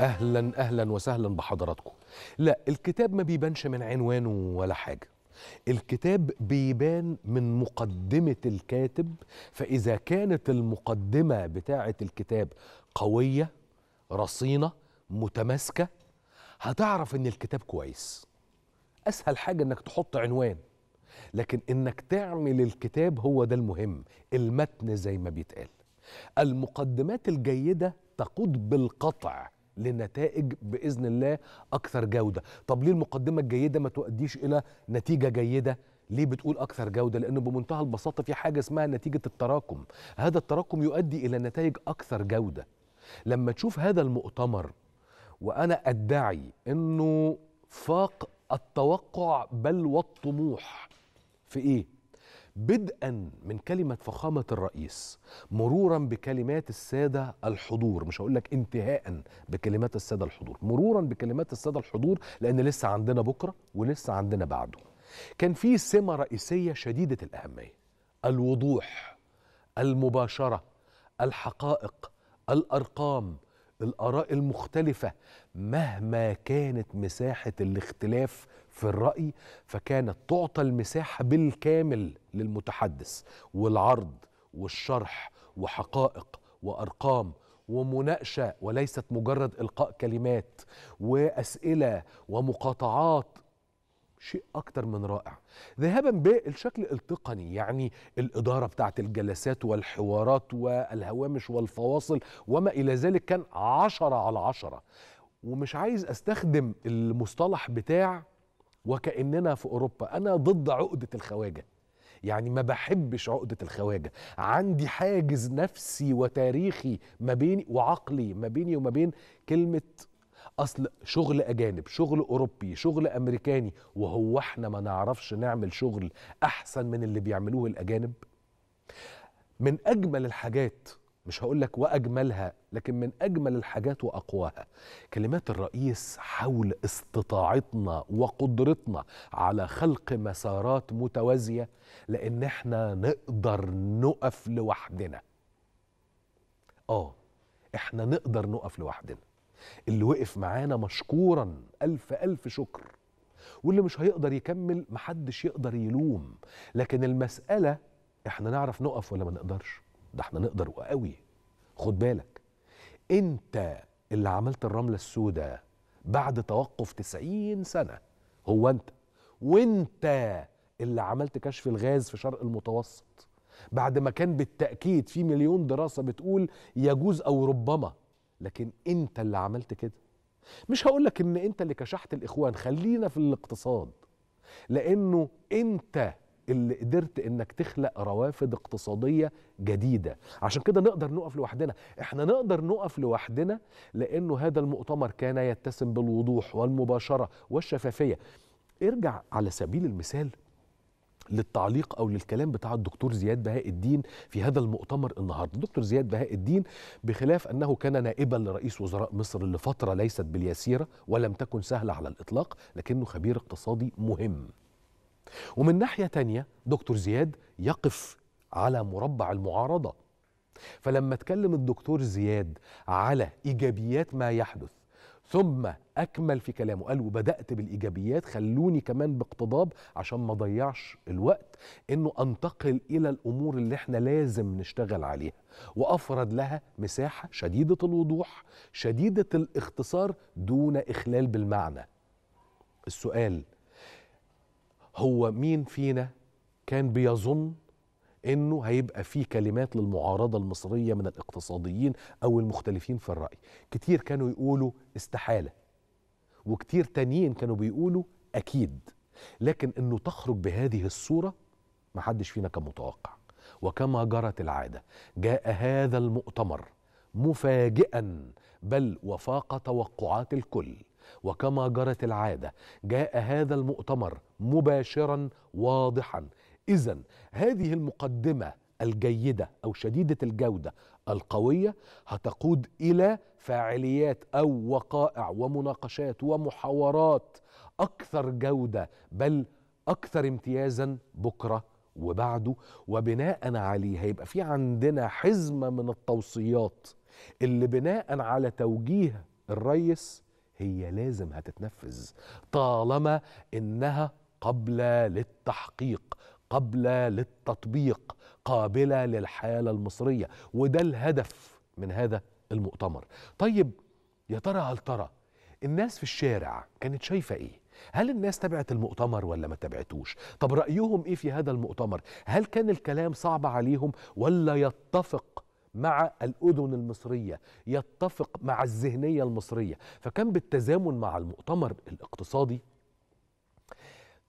اهلا اهلا وسهلا بحضراتكم لا الكتاب ما بيبانش من عنوانه ولا حاجه الكتاب بيبان من مقدمه الكاتب فاذا كانت المقدمه بتاعه الكتاب قويه رصينه متماسكه هتعرف ان الكتاب كويس اسهل حاجه انك تحط عنوان لكن انك تعمل الكتاب هو ده المهم المتن زي ما بيتقال المقدمات الجيده تقود بالقطع لنتائج باذن الله اكثر جوده طب ليه المقدمه الجيده ما تؤديش الى نتيجه جيده ليه بتقول اكثر جوده لانه بمنتهى البساطه في حاجه اسمها نتيجه التراكم هذا التراكم يؤدي الى نتائج اكثر جوده لما تشوف هذا المؤتمر وانا ادعي انه فاق التوقع بل والطموح في ايه بدءا من كلمة فخامة الرئيس مرورا بكلمات السادة الحضور مش هقول لك انتهاء بكلمات السادة الحضور مرورا بكلمات السادة الحضور لأن لسه عندنا بكرة ولسه عندنا بعده كان في سمة رئيسية شديدة الأهمية الوضوح المباشرة الحقائق الأرقام الآراء المختلفة مهما كانت مساحة الاختلاف في الرأي فكانت تعطى المساحة بالكامل للمتحدث والعرض والشرح وحقائق وأرقام ومناقشة وليست مجرد إلقاء كلمات وأسئلة ومقاطعات شيء أكتر من رائع ذهابا بالشكل التقني يعني الإدارة بتاعة الجلسات والحوارات والهوامش والفواصل وما إلى ذلك كان عشرة على عشرة ومش عايز أستخدم المصطلح بتاع وكأننا في أوروبا أنا ضد عقدة الخواجة يعني ما بحبش عقدة الخواجة عندي حاجز نفسي وتاريخي ما بيني وعقلي ما بيني وما بين كلمة أصل شغل أجانب شغل أوروبي شغل أمريكاني وهو احنا ما نعرفش نعمل شغل أحسن من اللي بيعملوه الأجانب من أجمل الحاجات مش هقول لك واجملها لكن من اجمل الحاجات واقواها كلمات الرئيس حول استطاعتنا وقدرتنا على خلق مسارات متوازيه لان احنا نقدر نقف لوحدنا اه احنا نقدر نقف لوحدنا اللي وقف معانا مشكورا الف الف شكر واللي مش هيقدر يكمل محدش يقدر يلوم لكن المساله احنا نعرف نقف ولا ما نقدرش ده احنا نقدر وقوي خد بالك انت اللي عملت الرملة السوداء بعد توقف 90 سنة هو انت وانت اللي عملت كشف الغاز في شرق المتوسط بعد ما كان بالتأكيد في مليون دراسة بتقول يجوز أو ربما لكن انت اللي عملت كده مش هقولك ان انت اللي كشحت الاخوان خلينا في الاقتصاد لانه انت اللي قدرت انك تخلق روافد اقتصاديه جديده عشان كده نقدر نقف لوحدنا احنا نقدر نقف لوحدنا لانه هذا المؤتمر كان يتسم بالوضوح والمباشره والشفافيه ارجع على سبيل المثال للتعليق او للكلام بتاع الدكتور زياد بهاء الدين في هذا المؤتمر النهارده، الدكتور زياد بهاء الدين بخلاف انه كان نائبا لرئيس وزراء مصر لفتره ليست باليسيره ولم تكن سهله على الاطلاق، لكنه خبير اقتصادي مهم. ومن ناحية تانية دكتور زياد يقف على مربع المعارضة فلما اتكلم الدكتور زياد على إيجابيات ما يحدث ثم أكمل في كلامه قال وبدأت بالإيجابيات خلوني كمان باقتضاب عشان ما ضيعش الوقت إنه أنتقل إلى الأمور اللي إحنا لازم نشتغل عليها وأفرد لها مساحة شديدة الوضوح شديدة الاختصار دون إخلال بالمعنى السؤال هو مين فينا كان بيظن انه هيبقى فيه كلمات للمعارضه المصريه من الاقتصاديين او المختلفين في الراي كتير كانوا يقولوا استحاله وكتير تانيين كانوا بيقولوا اكيد لكن انه تخرج بهذه الصوره ما حدش فينا كان متوقع وكما جرت العاده جاء هذا المؤتمر مفاجئا بل وفاق توقعات الكل وكما جرت العاده جاء هذا المؤتمر مباشرا واضحا اذا هذه المقدمه الجيده او شديده الجوده القويه هتقود الى فاعليات او وقائع ومناقشات ومحاورات اكثر جوده بل اكثر امتيازا بكره وبعده وبناء عليه هيبقى في عندنا حزمه من التوصيات اللي بناء على توجيه الريس هي لازم هتتنفذ طالما انها قابله للتحقيق قابله للتطبيق قابله للحاله المصريه وده الهدف من هذا المؤتمر طيب يا ترى هل ترى الناس في الشارع كانت شايفه ايه هل الناس تبعت المؤتمر ولا ما تبعتوش طب رايهم ايه في هذا المؤتمر هل كان الكلام صعب عليهم ولا يتفق مع الأذن المصرية يتفق مع الذهنية المصرية فكان بالتزامن مع المؤتمر الاقتصادي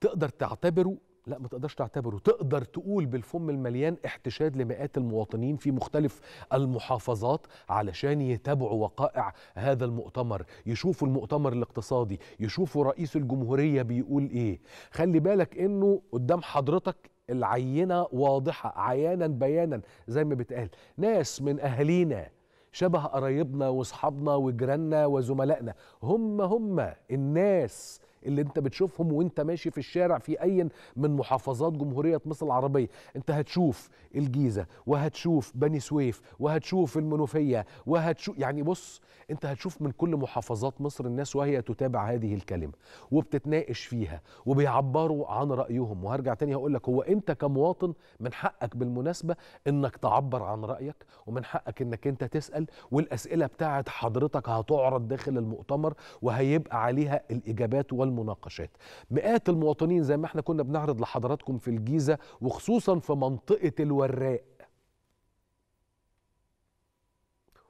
تقدر تعتبره لا ما تقدرش تعتبره تقدر تقول بالفم المليان احتشاد لمئات المواطنين في مختلف المحافظات علشان يتابعوا وقائع هذا المؤتمر يشوفوا المؤتمر الاقتصادي يشوفوا رئيس الجمهورية بيقول ايه خلي بالك انه قدام حضرتك العينه واضحه عيانا بيانا زي ما بيتقال ناس من اهالينا شبه قرايبنا واصحابنا وجيراننا وزملائنا هم هم الناس اللي انت بتشوفهم وانت ماشي في الشارع في اي من محافظات جمهوريه مصر العربيه انت هتشوف الجيزه وهتشوف بني سويف وهتشوف المنوفيه وهتشوف يعني بص انت هتشوف من كل محافظات مصر الناس وهي تتابع هذه الكلمه وبتتناقش فيها وبيعبروا عن رايهم وهرجع تاني هقول لك هو انت كمواطن من حقك بالمناسبه انك تعبر عن رايك ومن حقك انك انت تسال والاسئله بتاعت حضرتك هتعرض داخل المؤتمر وهيبقى عليها الاجابات وال المناقشات مئات المواطنين زي ما احنا كنا بنعرض لحضراتكم في الجيزة وخصوصا في منطقة الوراق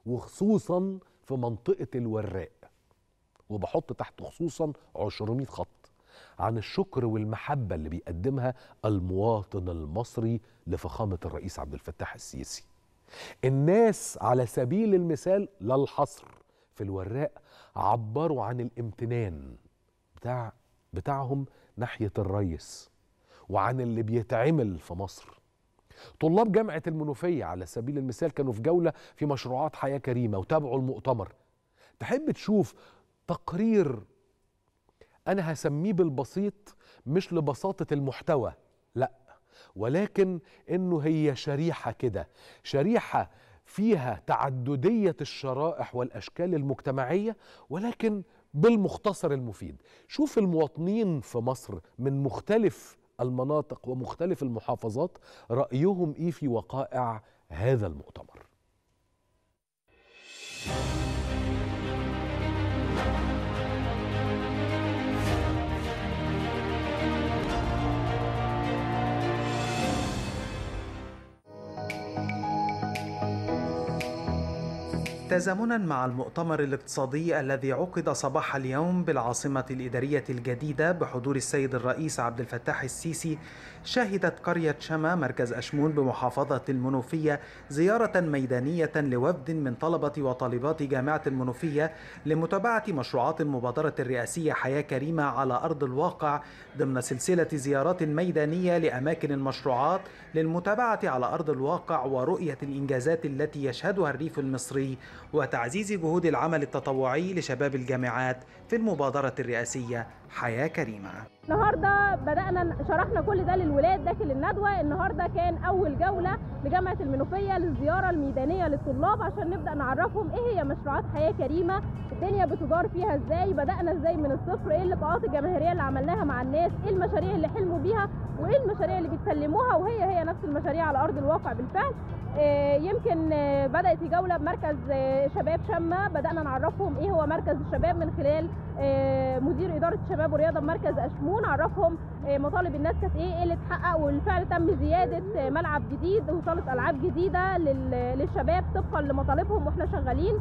وخصوصا في منطقة الوراق وبحط تحت خصوصا 200 خط عن الشكر والمحبة اللي بيقدمها المواطن المصري لفخامة الرئيس عبد الفتاح السيسي الناس على سبيل المثال لا الحصر في الوراق عبروا عن الامتنان بتاع بتاعهم ناحيه الريس وعن اللي بيتعمل في مصر طلاب جامعه المنوفيه على سبيل المثال كانوا في جوله في مشروعات حياه كريمه وتابعوا المؤتمر تحب تشوف تقرير انا هسميه بالبسيط مش لبساطه المحتوى لا ولكن انه هي شريحه كده شريحه فيها تعدديه الشرائح والاشكال المجتمعيه ولكن بالمختصر المفيد شوف المواطنين في مصر من مختلف المناطق ومختلف المحافظات رأيهم إيه في وقائع هذا المؤتمر تزامنا مع المؤتمر الاقتصادي الذي عقد صباح اليوم بالعاصمة الإدارية الجديدة بحضور السيد الرئيس عبد الفتاح السيسي شهدت قرية شما مركز أشمون بمحافظة المنوفية زيارة ميدانية لوفد من طلبة وطالبات جامعة المنوفية لمتابعة مشروعات المبادرة الرئاسية حياة كريمة على أرض الواقع ضمن سلسلة زيارات ميدانية لأماكن المشروعات للمتابعة على أرض الواقع ورؤية الإنجازات التي يشهدها الريف المصري وتعزيز جهود العمل التطوعي لشباب الجامعات في المبادرة الرئاسية حياة كريمة النهاردة بدأنا شرحنا كل ده للولاد داخل الندوة النهاردة كان أول جولة لجامعة المنوفية للزيارة الميدانية للطلاب عشان نبدأ نعرفهم إيه هي مشروعات حياة كريمة الدنيا بتدار فيها إزاي بدأنا إزاي من الصفر إيه اللقاءات الجماهيرية اللي عملناها مع الناس إيه المشاريع اللي حلموا بيها وإيه المشاريع اللي بيتكلموها وهي هي نفس المشاريع على أرض الواقع بالفعل آه، يمكن آه، بدأت الجولة بمركز آه، شباب شمة بدأنا نعرفهم إيه هو مركز الشباب من خلال مدير إدارة شباب شباب ورياضه بمركز اشمون عرفهم آه، مطالب الناس كانت ايه ايه اللي اتحقق وبالفعل تم زياده آه، ملعب جديد وصاله العاب جديده للشباب طبقا لمطالبهم واحنا شغالين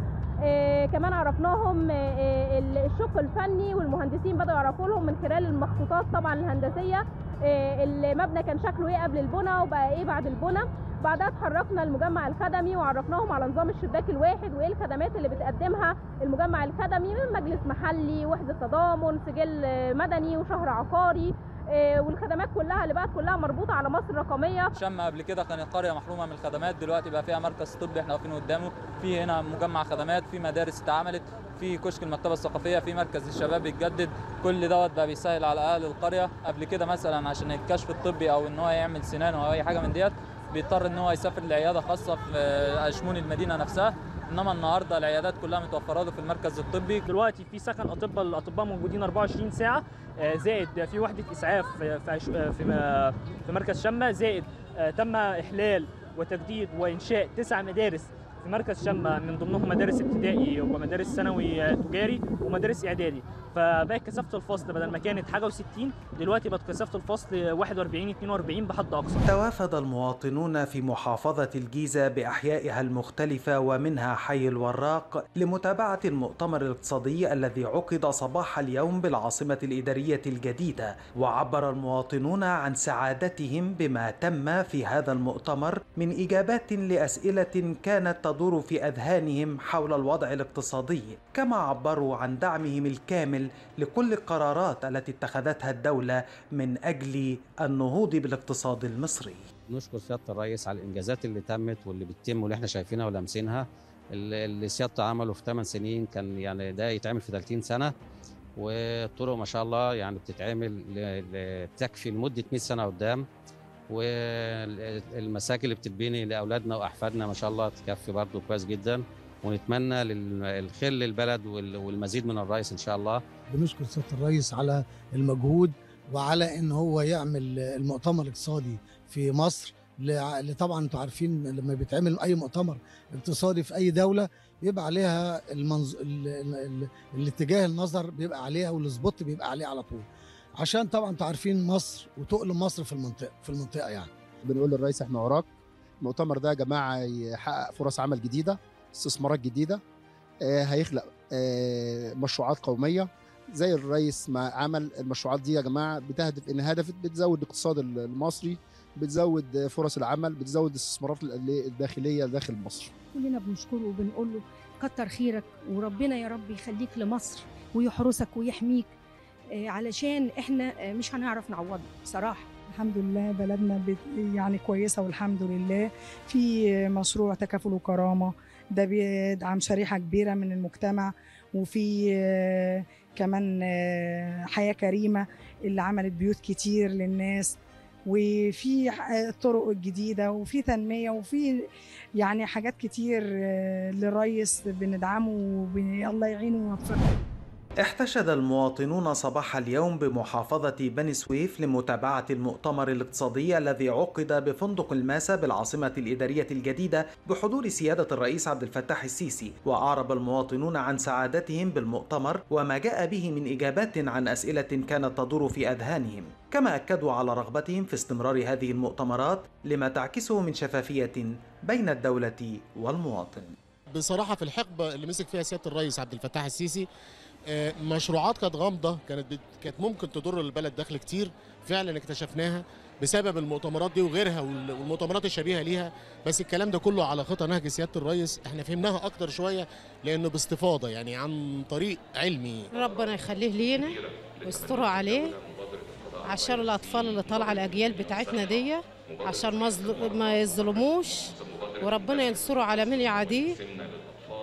آه كمان عرفناهم آه, آه، الشق الفني والمهندسين بدأوا يعرفوا لهم من خلال المخطوطات طبعا الهندسية آه المبنى كان شكله ايه قبل البنى وبقى ايه بعد البنى بعدها اتحركنا المجمع الخدمي وعرفناهم على نظام الشباك الواحد وايه الخدمات اللي بتقدمها المجمع الخدمي من مجلس محلي وحده تضامن سجل مدني وشهر عقاري آه، والخدمات كلها اللي بقت كلها مربوطه على مصر الرقميه شم قبل كده كانت قريه محرومه من الخدمات دلوقتي بقى فيها مركز طبي احنا واقفين قدامه في هنا مجمع خدمات في مدارس اتعملت في كشك المكتبه الثقافيه في مركز الشباب بيتجدد كل دوت بقى بيسهل على اهل القريه قبل كده مثلا عشان الكشف الطبي او ان هو يعمل سنان او اي حاجه من ديت بيضطر ان هو يسافر لعياده خاصه في شمون المدينه نفسها انما النهارده العيادات كلها متوفره له في المركز الطبي دلوقتي في سكن اطباء الاطباء موجودين 24 ساعه آه، زائد في وحده اسعاف آه، في آه، في مركز شمه زائد تم احلال وتجديد وانشاء تسع مدارس في مركز شمة من ضمنهم مدارس ابتدائي ومدارس ثانوي تجاري ومدارس إعدادي فبقت كثافة الفصل بدل ما كانت حاجة و60 دلوقتي بقت كثافة الفصل 41 42 بحد أقصى توافد المواطنون في محافظة الجيزة بأحيائها المختلفة ومنها حي الوراق لمتابعة المؤتمر الاقتصادي الذي عقد صباح اليوم بالعاصمة الإدارية الجديدة وعبر المواطنون عن سعادتهم بما تم في هذا المؤتمر من إجابات لأسئلة كانت تدور في اذهانهم حول الوضع الاقتصادي كما عبروا عن دعمهم الكامل لكل القرارات التي اتخذتها الدوله من اجل النهوض بالاقتصاد المصري نشكر سياده الرئيس على الانجازات اللي تمت واللي بتتم واللي احنا شايفينها ولامسينها اللي سيادته عمله في 8 سنين كان يعني ده يتعمل في 30 سنه والطرق ما شاء الله يعني بتتعمل بتكفي لمده 100 سنه قدام والمساكن اللي بتتبني لاولادنا واحفادنا ما شاء الله تكفي برضه كويس جدا ونتمنى الخير للبلد والمزيد من الرئيس ان شاء الله بنشكر سياده الرئيس على المجهود وعلى ان هو يعمل المؤتمر الاقتصادي في مصر اللي طبعا انتم عارفين لما بيتعمل اي مؤتمر اقتصادي في اي دوله بيبقى عليها المنظ... الاتجاه النظر بيبقى عليها والسبوت بيبقى عليه على طول عشان طبعا تعرفين مصر وتقل مصر في المنطقه في المنطقه يعني بنقول للرئيس احنا وراك المؤتمر ده يا جماعه يحقق فرص عمل جديده استثمارات جديده آه، هيخلق آه، مشروعات قوميه زي الرئيس ما عمل المشروعات دي يا جماعه بتهدف ان هدفت بتزود الاقتصاد المصري بتزود فرص العمل بتزود الاستثمارات الداخليه داخل مصر كلنا بنشكره وبنقول له كتر خيرك وربنا يا رب يخليك لمصر ويحرسك ويحميك آه، علشان احنا آه، مش هنعرف نعوضه بصراحه الحمد لله بلدنا يعني كويسه والحمد لله في مشروع تكافل وكرامه ده بيدعم شريحه كبيره من المجتمع وفي آه، كمان حياه كريمه اللي عملت بيوت كتير للناس وفي الطرق الجديده وفي تنميه وفي يعني حاجات كتير للريس بندعمه الله يعينه ويوفقه احتشد المواطنون صباح اليوم بمحافظة بني سويف لمتابعة المؤتمر الاقتصادي الذي عقد بفندق الماسة بالعاصمة الإدارية الجديدة بحضور سيادة الرئيس عبد الفتاح السيسي وأعرب المواطنون عن سعادتهم بالمؤتمر وما جاء به من إجابات عن أسئلة كانت تدور في أذهانهم كما أكدوا على رغبتهم في استمرار هذه المؤتمرات لما تعكسه من شفافية بين الدولة والمواطن بصراحه في الحقبه اللي مسك فيها سياده الرئيس عبد الفتاح السيسي آه، مشروعات كانت غامضه كانت كانت ممكن تضر البلد دخل كتير فعلا اكتشفناها بسبب المؤتمرات دي وغيرها والمؤتمرات الشبيهه ليها بس الكلام ده كله على خطى نهج سياده الرئيس احنا فهمناها اكتر شويه لانه باستفاضه يعني عن طريق علمي ربنا يخليه لينا ويستر عليه عشان الاطفال اللي طالعه الاجيال بتاعتنا دي عشان ما يظلموش وربنا ينصره على من يعاديه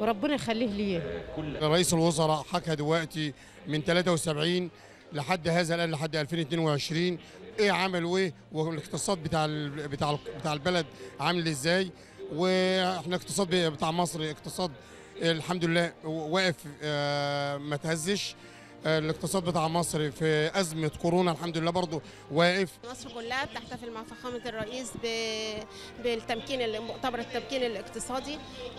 وربنا يخليه لي رئيس الوزراء حكى دلوقتي من 73 لحد هذا الان لحد 2022 ايه عمل وايه والاقتصاد بتاع بتاع بتاع البلد عامل ازاي واحنا اقتصاد بتاع مصر اقتصاد الحمد لله واقف آه، ما تهزش آه، الاقتصاد بتاع مصر في ازمه كورونا الحمد لله برضه واقف مصر كلها بتحتفل مع فخامه الرئيس بالتمكين مؤتمر التمكين الاقتصادي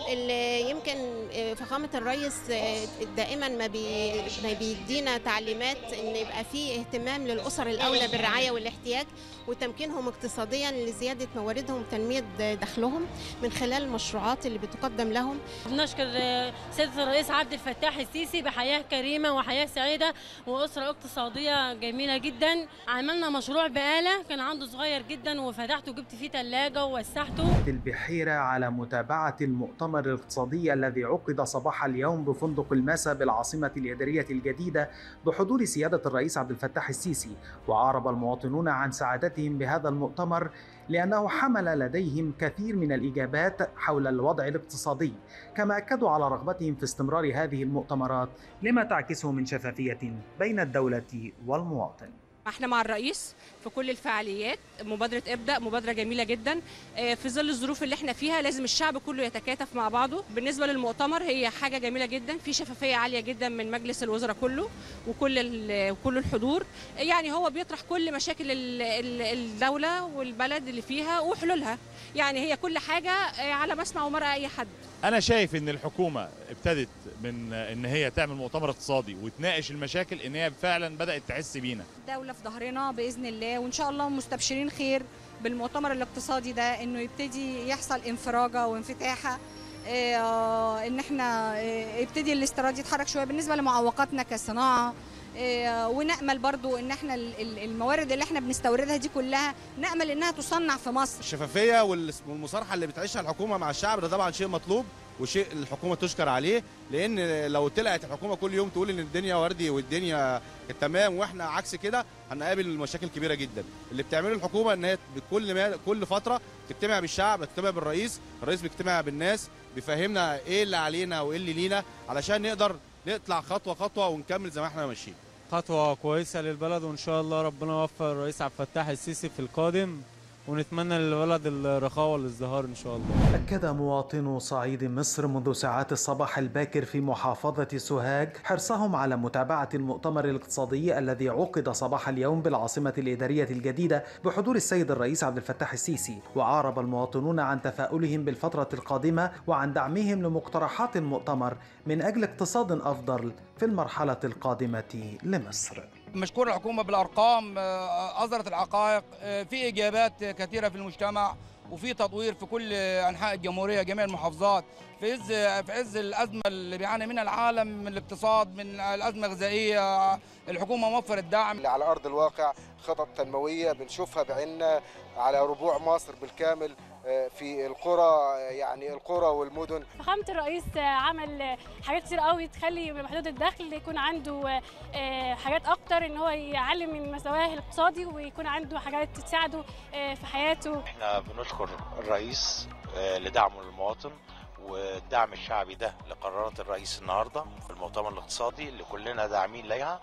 اللي يمكن آه، فخامه الرئيس آه، دائما ما بي ما بيدينا تعليمات ان يبقى في اهتمام للاسر الاولى بالرعايه والاحتياج وتمكينهم اقتصاديا لزيادة مواردهم وتنمية دخلهم من خلال المشروعات اللي بتقدم لهم بنشكر آه، سيادة الرئيس عبد الفتاح السيسي بحياة كريمة وحياة سعيدة وأسرة اقتصادية جميلة جدا عملنا مشروع بقالة كان عنده صغير جدا وفتحته وجبت فيه ثلاجة ووسعته البحيرة على متابعة المؤتمر الاقتصادي الذي عقد صباح اليوم بفندق الماسا بالعاصمة الإدارية الجديدة بحضور سيادة الرئيس عبد الفتاح السيسي وأعرب المواطنون عن سعادتهم القائمين بهذا المؤتمر لأنه حمل لديهم كثير من الإجابات حول الوضع الاقتصادي كما أكدوا على رغبتهم في استمرار هذه المؤتمرات لما تعكسه من شفافية بين الدولة والمواطن احنا مع الرئيس في كل الفعاليات مبادره ابدا مبادره جميله جدا آه، في ظل الظروف اللي احنا فيها لازم الشعب كله يتكاتف مع بعضه بالنسبه للمؤتمر هي حاجه جميله جدا في شفافيه عاليه جدا من مجلس الوزراء كله وكل وكل الحضور يعني هو بيطرح كل مشاكل الدوله والبلد اللي فيها وحلولها يعني هي كل حاجه آه، على مسمع ومرأة اي حد انا شايف ان الحكومه ابتدت من ان هي تعمل مؤتمر اقتصادي وتناقش المشاكل ان هي فعلا بدات تحس بينا الدوله في ظهرنا باذن الله وان شاء الله مستبشرين خير بالمؤتمر الاقتصادي ده انه يبتدي يحصل انفراجه وانفتاحه آه، آه، ان احنا آه، يبتدي الاستيراد يتحرك شويه بالنسبه لمعوقاتنا كصناعه آه، ونامل برضو ان احنا الموارد اللي احنا بنستوردها دي كلها نامل انها تصنع في مصر الشفافيه والمصارحه اللي بتعيشها الحكومه مع الشعب ده طبعا شيء مطلوب وشيء الحكومه تشكر عليه لان لو طلعت الحكومه كل يوم تقول ان الدنيا وردي والدنيا تمام واحنا عكس كده هنقابل مشاكل كبيره جدا اللي بتعمله الحكومه ان هي كل ما كل فتره تجتمع بالشعب تجتمع بالرئيس الرئيس بيجتمع بالناس بيفهمنا ايه اللي علينا وايه اللي لينا علشان نقدر نطلع خطوه خطوه ونكمل زي ما احنا ماشيين خطوه كويسه للبلد وان شاء الله ربنا يوفق الرئيس عبد الفتاح السيسي في القادم ونتمنى للولد الرخاوه والازدهار ان شاء الله. اكد مواطنو صعيد مصر منذ ساعات الصباح الباكر في محافظه سوهاج حرصهم على متابعه المؤتمر الاقتصادي الذي عقد صباح اليوم بالعاصمه الاداريه الجديده بحضور السيد الرئيس عبد الفتاح السيسي، وعارب المواطنون عن تفاؤلهم بالفتره القادمه وعن دعمهم لمقترحات المؤتمر من اجل اقتصاد افضل في المرحله القادمه لمصر. مشكور الحكومة بالأرقام آه، آه، أصدرت الحقائق آه، في إجابات كثيرة في المجتمع وفي تطوير في كل انحاء الجمهوريه جميع المحافظات في عز في عز الازمه اللي بيعاني منها العالم من الاقتصاد من الازمه الغذائيه الحكومه موفرت دعم اللي على ارض الواقع خطط تنمويه بنشوفها بعيننا على ربوع مصر بالكامل آه، في القرى آه، يعني القرى والمدن فخامه الرئيس عمل حاجات كتير قوي تخلي محدود الدخل يكون عنده آه، حاجات اكتر ان هو يعلي من مستواه الاقتصادي ويكون عنده حاجات تساعده في حياته احنا بنشكر الرئيس لدعمه للمواطن والدعم الشعبي ده لقرارات الرئيس النهارده في المؤتمر الاقتصادي اللي كلنا داعمين ليها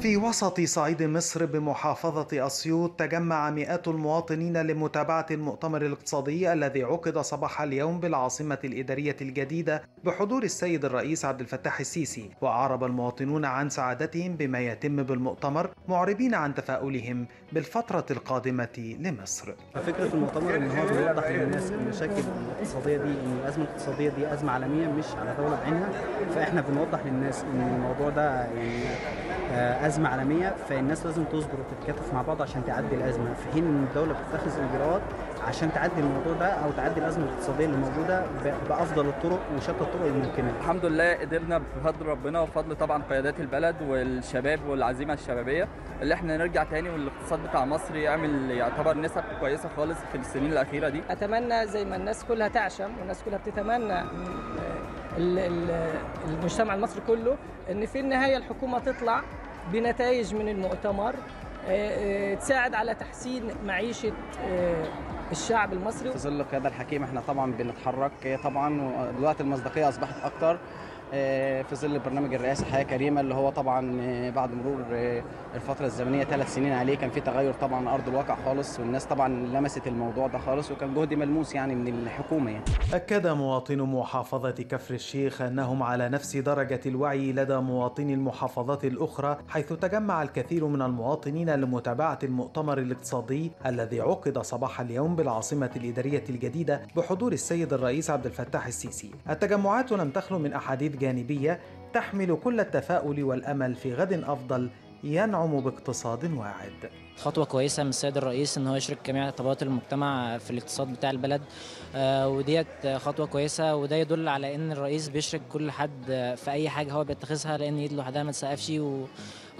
في وسط صعيد مصر بمحافظة أسيوط تجمع مئات المواطنين لمتابعة المؤتمر الاقتصادي الذي عقد صباح اليوم بالعاصمة الإدارية الجديدة بحضور السيد الرئيس عبد الفتاح السيسي وأعرب المواطنون عن سعادتهم بما يتم بالمؤتمر معربين عن تفاؤلهم بالفترة القادمة لمصر فكرة المؤتمر إن هو بيوضح للناس المشاكل الاقتصادية دي إن الأزمة الاقتصادية دي أزمة عالمية مش على دولة بعينها فإحنا بنوضح للناس إن الموضوع ده يعني آه، ازمه عالميه فالناس لازم تصبر وتتكاتف مع بعض عشان تعدي الازمه في حين ان الدوله بتتخذ اجراءات عشان تعدي الموضوع ده او تعدي الازمه الاقتصاديه اللي موجوده بافضل الطرق وشتى الطرق الممكنه. الحمد لله قدرنا بفضل ربنا وفضل طبعا قيادات البلد والشباب والعزيمه الشبابيه اللي احنا نرجع تاني والاقتصاد بتاع مصر يعمل يعتبر نسب كويسه خالص في السنين الاخيره دي. اتمنى زي ما الناس كلها تعشم والناس كلها بتتمنى المجتمع المصري كله ان في النهايه الحكومه تطلع بنتائج من المؤتمر آه، آه، تساعد على تحسين معيشه آه، الشعب المصري في ظل القياده الحكيم احنا طبعا بنتحرك طبعا ودلوقتي المصداقيه اصبحت اكتر آه، في ظل برنامج الرئاسه حياه كريمه اللي هو طبعا آه، بعد مرور آه، الفتره الزمنيه ثلاث سنين عليه كان في تغير طبعا ارض الواقع خالص والناس طبعا لمست الموضوع ده خالص وكان جهد ملموس يعني من الحكومه يعني. اكد مواطن محافظه كفر الشيخ انهم على نفس درجه الوعي لدى مواطني المحافظات الاخرى حيث تجمع الكثير من المواطنين لمتابعه المؤتمر الاقتصادي الذي عقد صباح اليوم بالعاصمه الاداريه الجديده بحضور السيد الرئيس عبد الفتاح السيسي. التجمعات لم تخلو من احاديث الجانبية تحمل كل التفاؤل والأمل في غد أفضل ينعم باقتصاد واعد خطوة كويسة من السيد الرئيس ان هو يشرك جميع طبقات المجتمع في الاقتصاد بتاع البلد آه، وديت خطوة كويسة وده يدل على ان الرئيس بيشرك كل حد في اي حاجة هو بيتخذها لان يد لوحدها ما تسقفش و...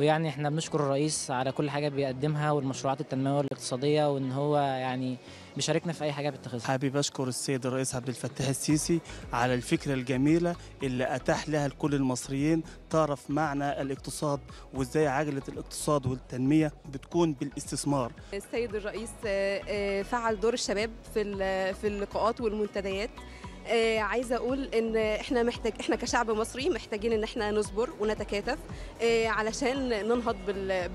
ويعني احنا بنشكر الرئيس على كل حاجة بيقدمها والمشروعات التنموية والاقتصادية وان هو يعني بيشاركنا في اي حاجه بتتخذها حابب اشكر السيد الرئيس عبد الفتاح السيسي على الفكره الجميله اللي اتاح لها لكل المصريين تعرف معنى الاقتصاد وازاي عجله الاقتصاد والتنميه بتكون بالاستثمار السيد الرئيس آه، آه، فعل دور الشباب في في اللقاءات والمنتديات آه عايزه اقول ان احنا محتاج احنا كشعب مصري محتاجين ان احنا نصبر ونتكاتف آه علشان ننهض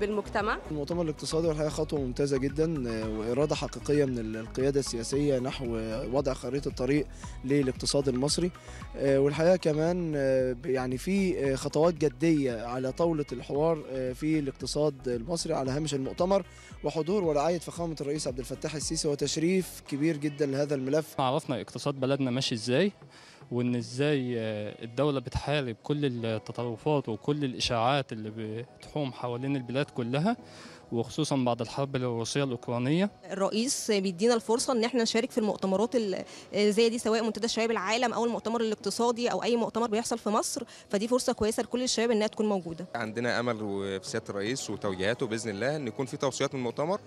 بالمجتمع المؤتمر الاقتصادي والحقيقه خطوه ممتازه جدا آه، واراده حقيقيه من القياده السياسيه نحو وضع خريطه الطريق للاقتصاد المصري آه والحقيقه كمان آه، يعني في آه، خطوات جديه على طاوله الحوار في الاقتصاد المصري على هامش المؤتمر وحضور ورعاية فخامة الرئيس عبد الفتاح السيسي وتشريف كبير جدا لهذا الملف عرفنا اقتصاد بلدنا ماشي ازاي وان ازاي آه، الدولة بتحارب كل التطرفات وكل الاشاعات اللي بتحوم حوالين البلاد كلها وخصوصا بعد الحرب الروسيه الاوكرانيه. الرئيس بيدينا الفرصه ان احنا نشارك في المؤتمرات زي دي سواء منتدى شباب العالم او المؤتمر الاقتصادي او اي مؤتمر بيحصل في مصر فدي فرصه كويسه لكل الشباب انها تكون موجوده. عندنا امل في سياده الرئيس وتوجيهاته باذن الله ان يكون في توصيات من المؤتمر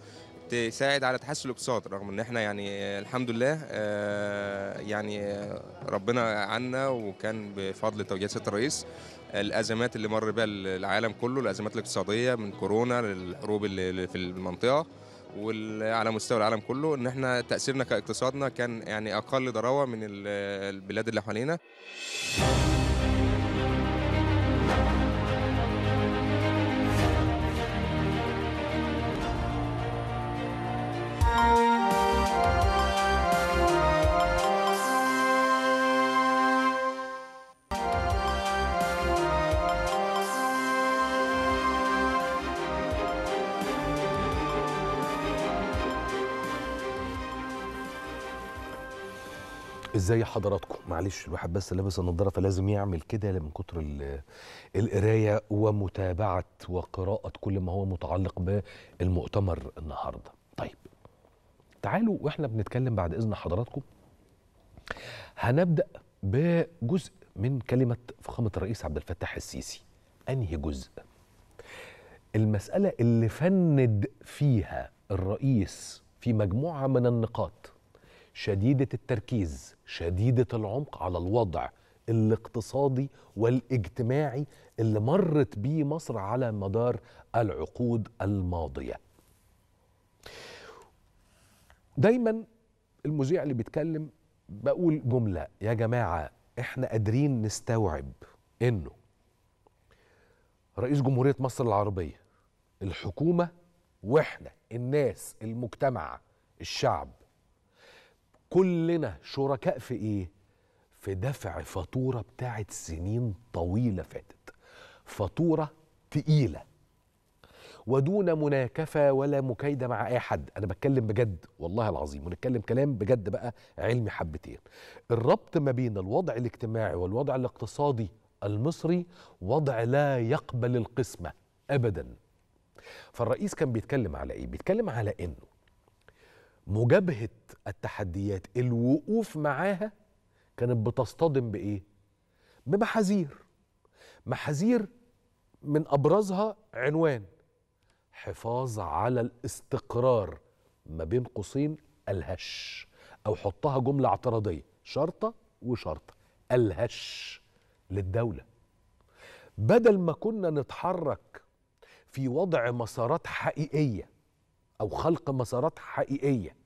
تساعد على تحسن الاقتصاد رغم ان احنا يعني الحمد لله آه، يعني ربنا عنا وكان بفضل توجيهات سياده الرئيس الازمات اللي مر بها العالم كله الازمات الاقتصاديه من كورونا للحروب اللي في المنطقه وعلى مستوى العالم كله ان احنا تاثيرنا كاقتصادنا كان يعني اقل ضراوه من البلاد اللي حوالينا زي حضراتكم معلش الواحد بس لابس النضاره فلازم يعمل كده من كتر القرايه ومتابعه وقراءه كل ما هو متعلق بالمؤتمر النهارده طيب تعالوا واحنا بنتكلم بعد اذن حضراتكم هنبدا بجزء من كلمه فخامه الرئيس عبد الفتاح السيسي انهي جزء المساله اللي فند فيها الرئيس في مجموعه من النقاط شديده التركيز شديده العمق على الوضع الاقتصادي والاجتماعي اللي مرت بيه مصر على مدار العقود الماضيه دايما المذيع اللي بيتكلم بقول جمله يا جماعه احنا قادرين نستوعب انه رئيس جمهوريه مصر العربيه الحكومه واحنا الناس المجتمع الشعب كلنا شركاء في ايه في دفع فاتوره بتاعت سنين طويله فاتت فاتوره تقيله ودون مناكفه ولا مكايده مع اي حد انا بتكلم بجد والله العظيم ونتكلم كلام بجد بقى علمي حبتين الربط ما بين الوضع الاجتماعي والوضع الاقتصادي المصري وضع لا يقبل القسمه ابدا فالرئيس كان بيتكلم على ايه بيتكلم على انه مجابهه التحديات الوقوف معاها كانت بتصطدم بايه بمحاذير محاذير من ابرزها عنوان حفاظ على الاستقرار ما بين قوسين الهش او حطها جمله اعتراضيه شرطه وشرطه الهش للدوله بدل ما كنا نتحرك في وضع مسارات حقيقيه او خلق مسارات حقيقيه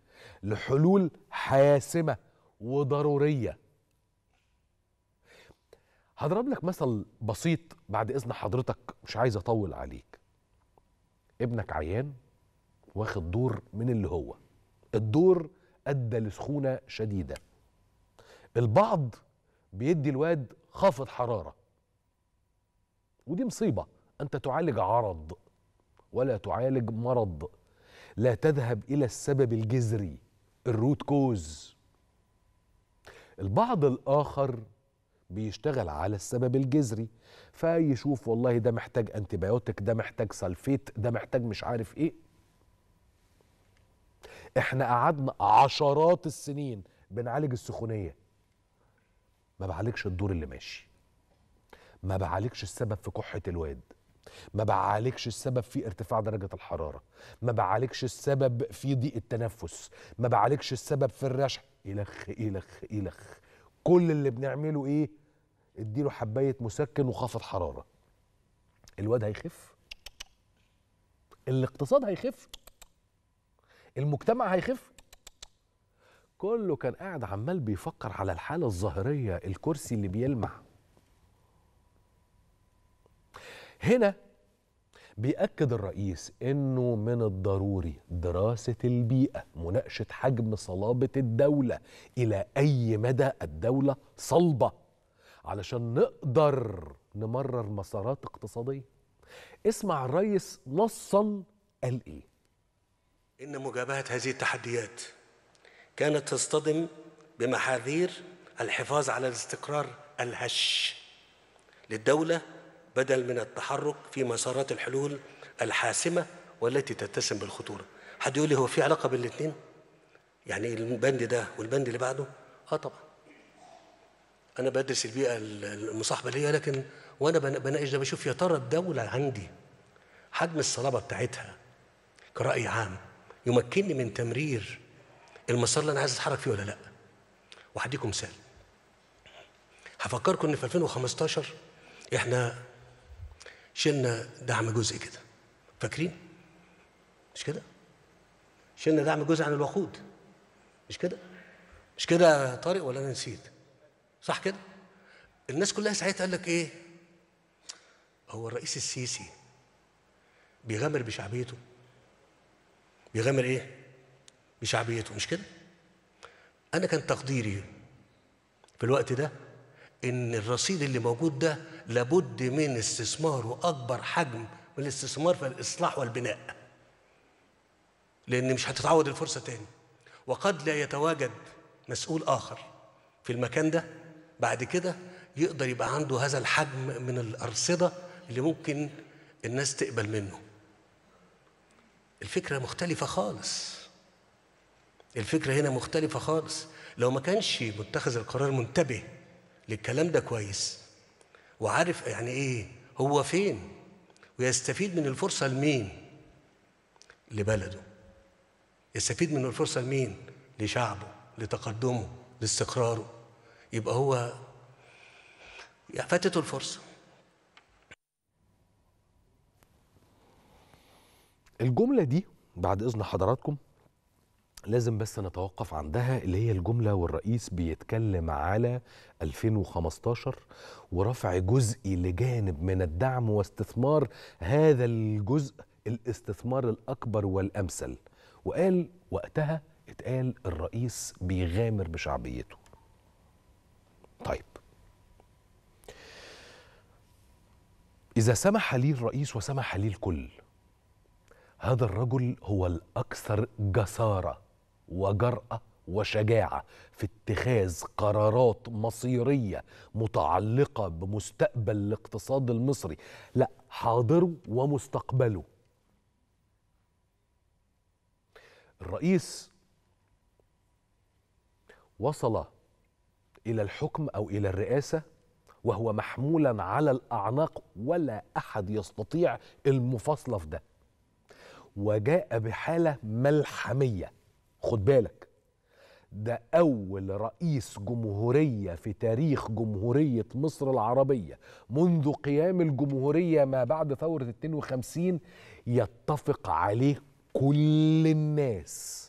لحلول حاسمه وضروريه هضرب لك مثل بسيط بعد اذن حضرتك مش عايز اطول عليك ابنك عيان واخد دور من اللي هو الدور ادى لسخونه شديده البعض بيدي الواد خافض حراره ودي مصيبه انت تعالج عرض ولا تعالج مرض لا تذهب الى السبب الجذري الروت كوز البعض الآخر بيشتغل على السبب الجذري فيشوف والله ده محتاج انتبيوتك ده محتاج سلفيت ده محتاج مش عارف ايه احنا قعدنا عشرات السنين بنعالج السخونيه ما بعالجش الدور اللي ماشي ما بعالجش السبب في كحه الواد ما بعالجش السبب في ارتفاع درجه الحراره ما بعالجش السبب في ضيق التنفس ما بعالجش السبب في الرشح الخ الخ الخ كل اللي بنعمله ايه اديله حبايه مسكن وخافض حراره الواد هيخف الاقتصاد هيخف المجتمع هيخف كله كان قاعد عمال بيفكر على الحالة الظاهرية الكرسي اللي بيلمع هنا بيأكد الرئيس أنه من الضروري دراسة البيئة مناقشة حجم صلابة الدولة إلى أي مدى الدولة صلبة علشان نقدر نمرر مسارات اقتصادية اسمع الرئيس نصا قال إيه إن مجابهة هذه التحديات كانت تصطدم بمحاذير الحفاظ على الاستقرار الهش للدولة بدل من التحرك في مسارات الحلول الحاسمة والتي تتسم بالخطورة حد يقول لي هو في علاقة بين الاثنين يعني البند ده والبند اللي بعده اه طبعا انا بدرس البيئة المصاحبة ليا لكن وانا بناقش ده بشوف يا ترى الدولة عندي حجم الصلابة بتاعتها كرأي عام يمكنني من تمرير المسار اللي انا عايز اتحرك فيه ولا لا وهديكم مثال هفكركم ان في 2015 احنا شلنا دعم جزء كده فاكرين مش كده شلنا دعم جزء عن الوقود مش كده مش كده يا طارق ولا انا نسيت صح كده الناس كلها ساعتها قال لك ايه هو الرئيس السيسي بيغامر بشعبيته بيغامر ايه بشعبيته مش كده انا كان تقديري في الوقت ده ان الرصيد اللي موجود ده لابد من استثمار وأكبر حجم من الاستثمار في الإصلاح والبناء لأن مش هتتعوض الفرصة تاني وقد لا يتواجد مسؤول آخر في المكان ده بعد كده يقدر يبقى عنده هذا الحجم من الأرصدة اللي ممكن الناس تقبل منه الفكرة مختلفة خالص الفكرة هنا مختلفة خالص لو ما كانش متخذ القرار منتبه للكلام ده كويس وعارف يعني ايه هو فين ويستفيد من الفرصة لمين لبلده يستفيد من الفرصة لمين لشعبه لتقدمه لاستقراره يبقى هو فاتته الفرصة الجملة دي بعد إذن حضراتكم لازم بس نتوقف عندها اللي هي الجمله والرئيس بيتكلم على 2015 ورفع جزئي لجانب من الدعم واستثمار هذا الجزء الاستثمار الاكبر والامثل وقال وقتها اتقال الرئيس بيغامر بشعبيته طيب اذا سمح لي الرئيس وسمح لي الكل هذا الرجل هو الاكثر جساره وجرأة وشجاعة في اتخاذ قرارات مصيرية متعلقة بمستقبل الاقتصاد المصري لا حاضره ومستقبله الرئيس وصل إلى الحكم أو إلى الرئاسة وهو محمولا على الأعناق ولا أحد يستطيع المفاصلة في ده وجاء بحالة ملحمية خد بالك ده أول رئيس جمهورية في تاريخ جمهورية مصر العربية منذ قيام الجمهورية ما بعد ثورة 52 يتفق عليه كل الناس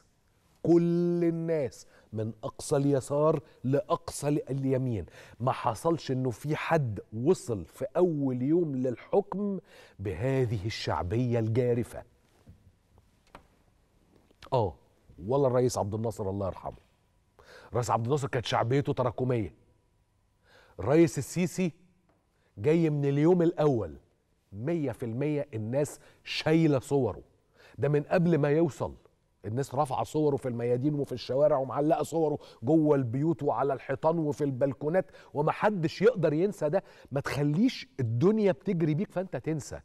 كل الناس من أقصى اليسار لأقصى اليمين ما حصلش أنه في حد وصل في أول يوم للحكم بهذه الشعبية الجارفة آه ولا الرئيس عبد الناصر الله يرحمه الرئيس عبد الناصر كانت شعبيته تراكميه الرئيس السيسي جاي من اليوم الاول 100% الناس شايله صوره ده من قبل ما يوصل الناس رافعه صوره في الميادين وفي الشوارع ومعلقه صوره جوه البيوت وعلى الحيطان وفي البلكونات ومحدش يقدر ينسى ده ما تخليش الدنيا بتجري بيك فانت تنسى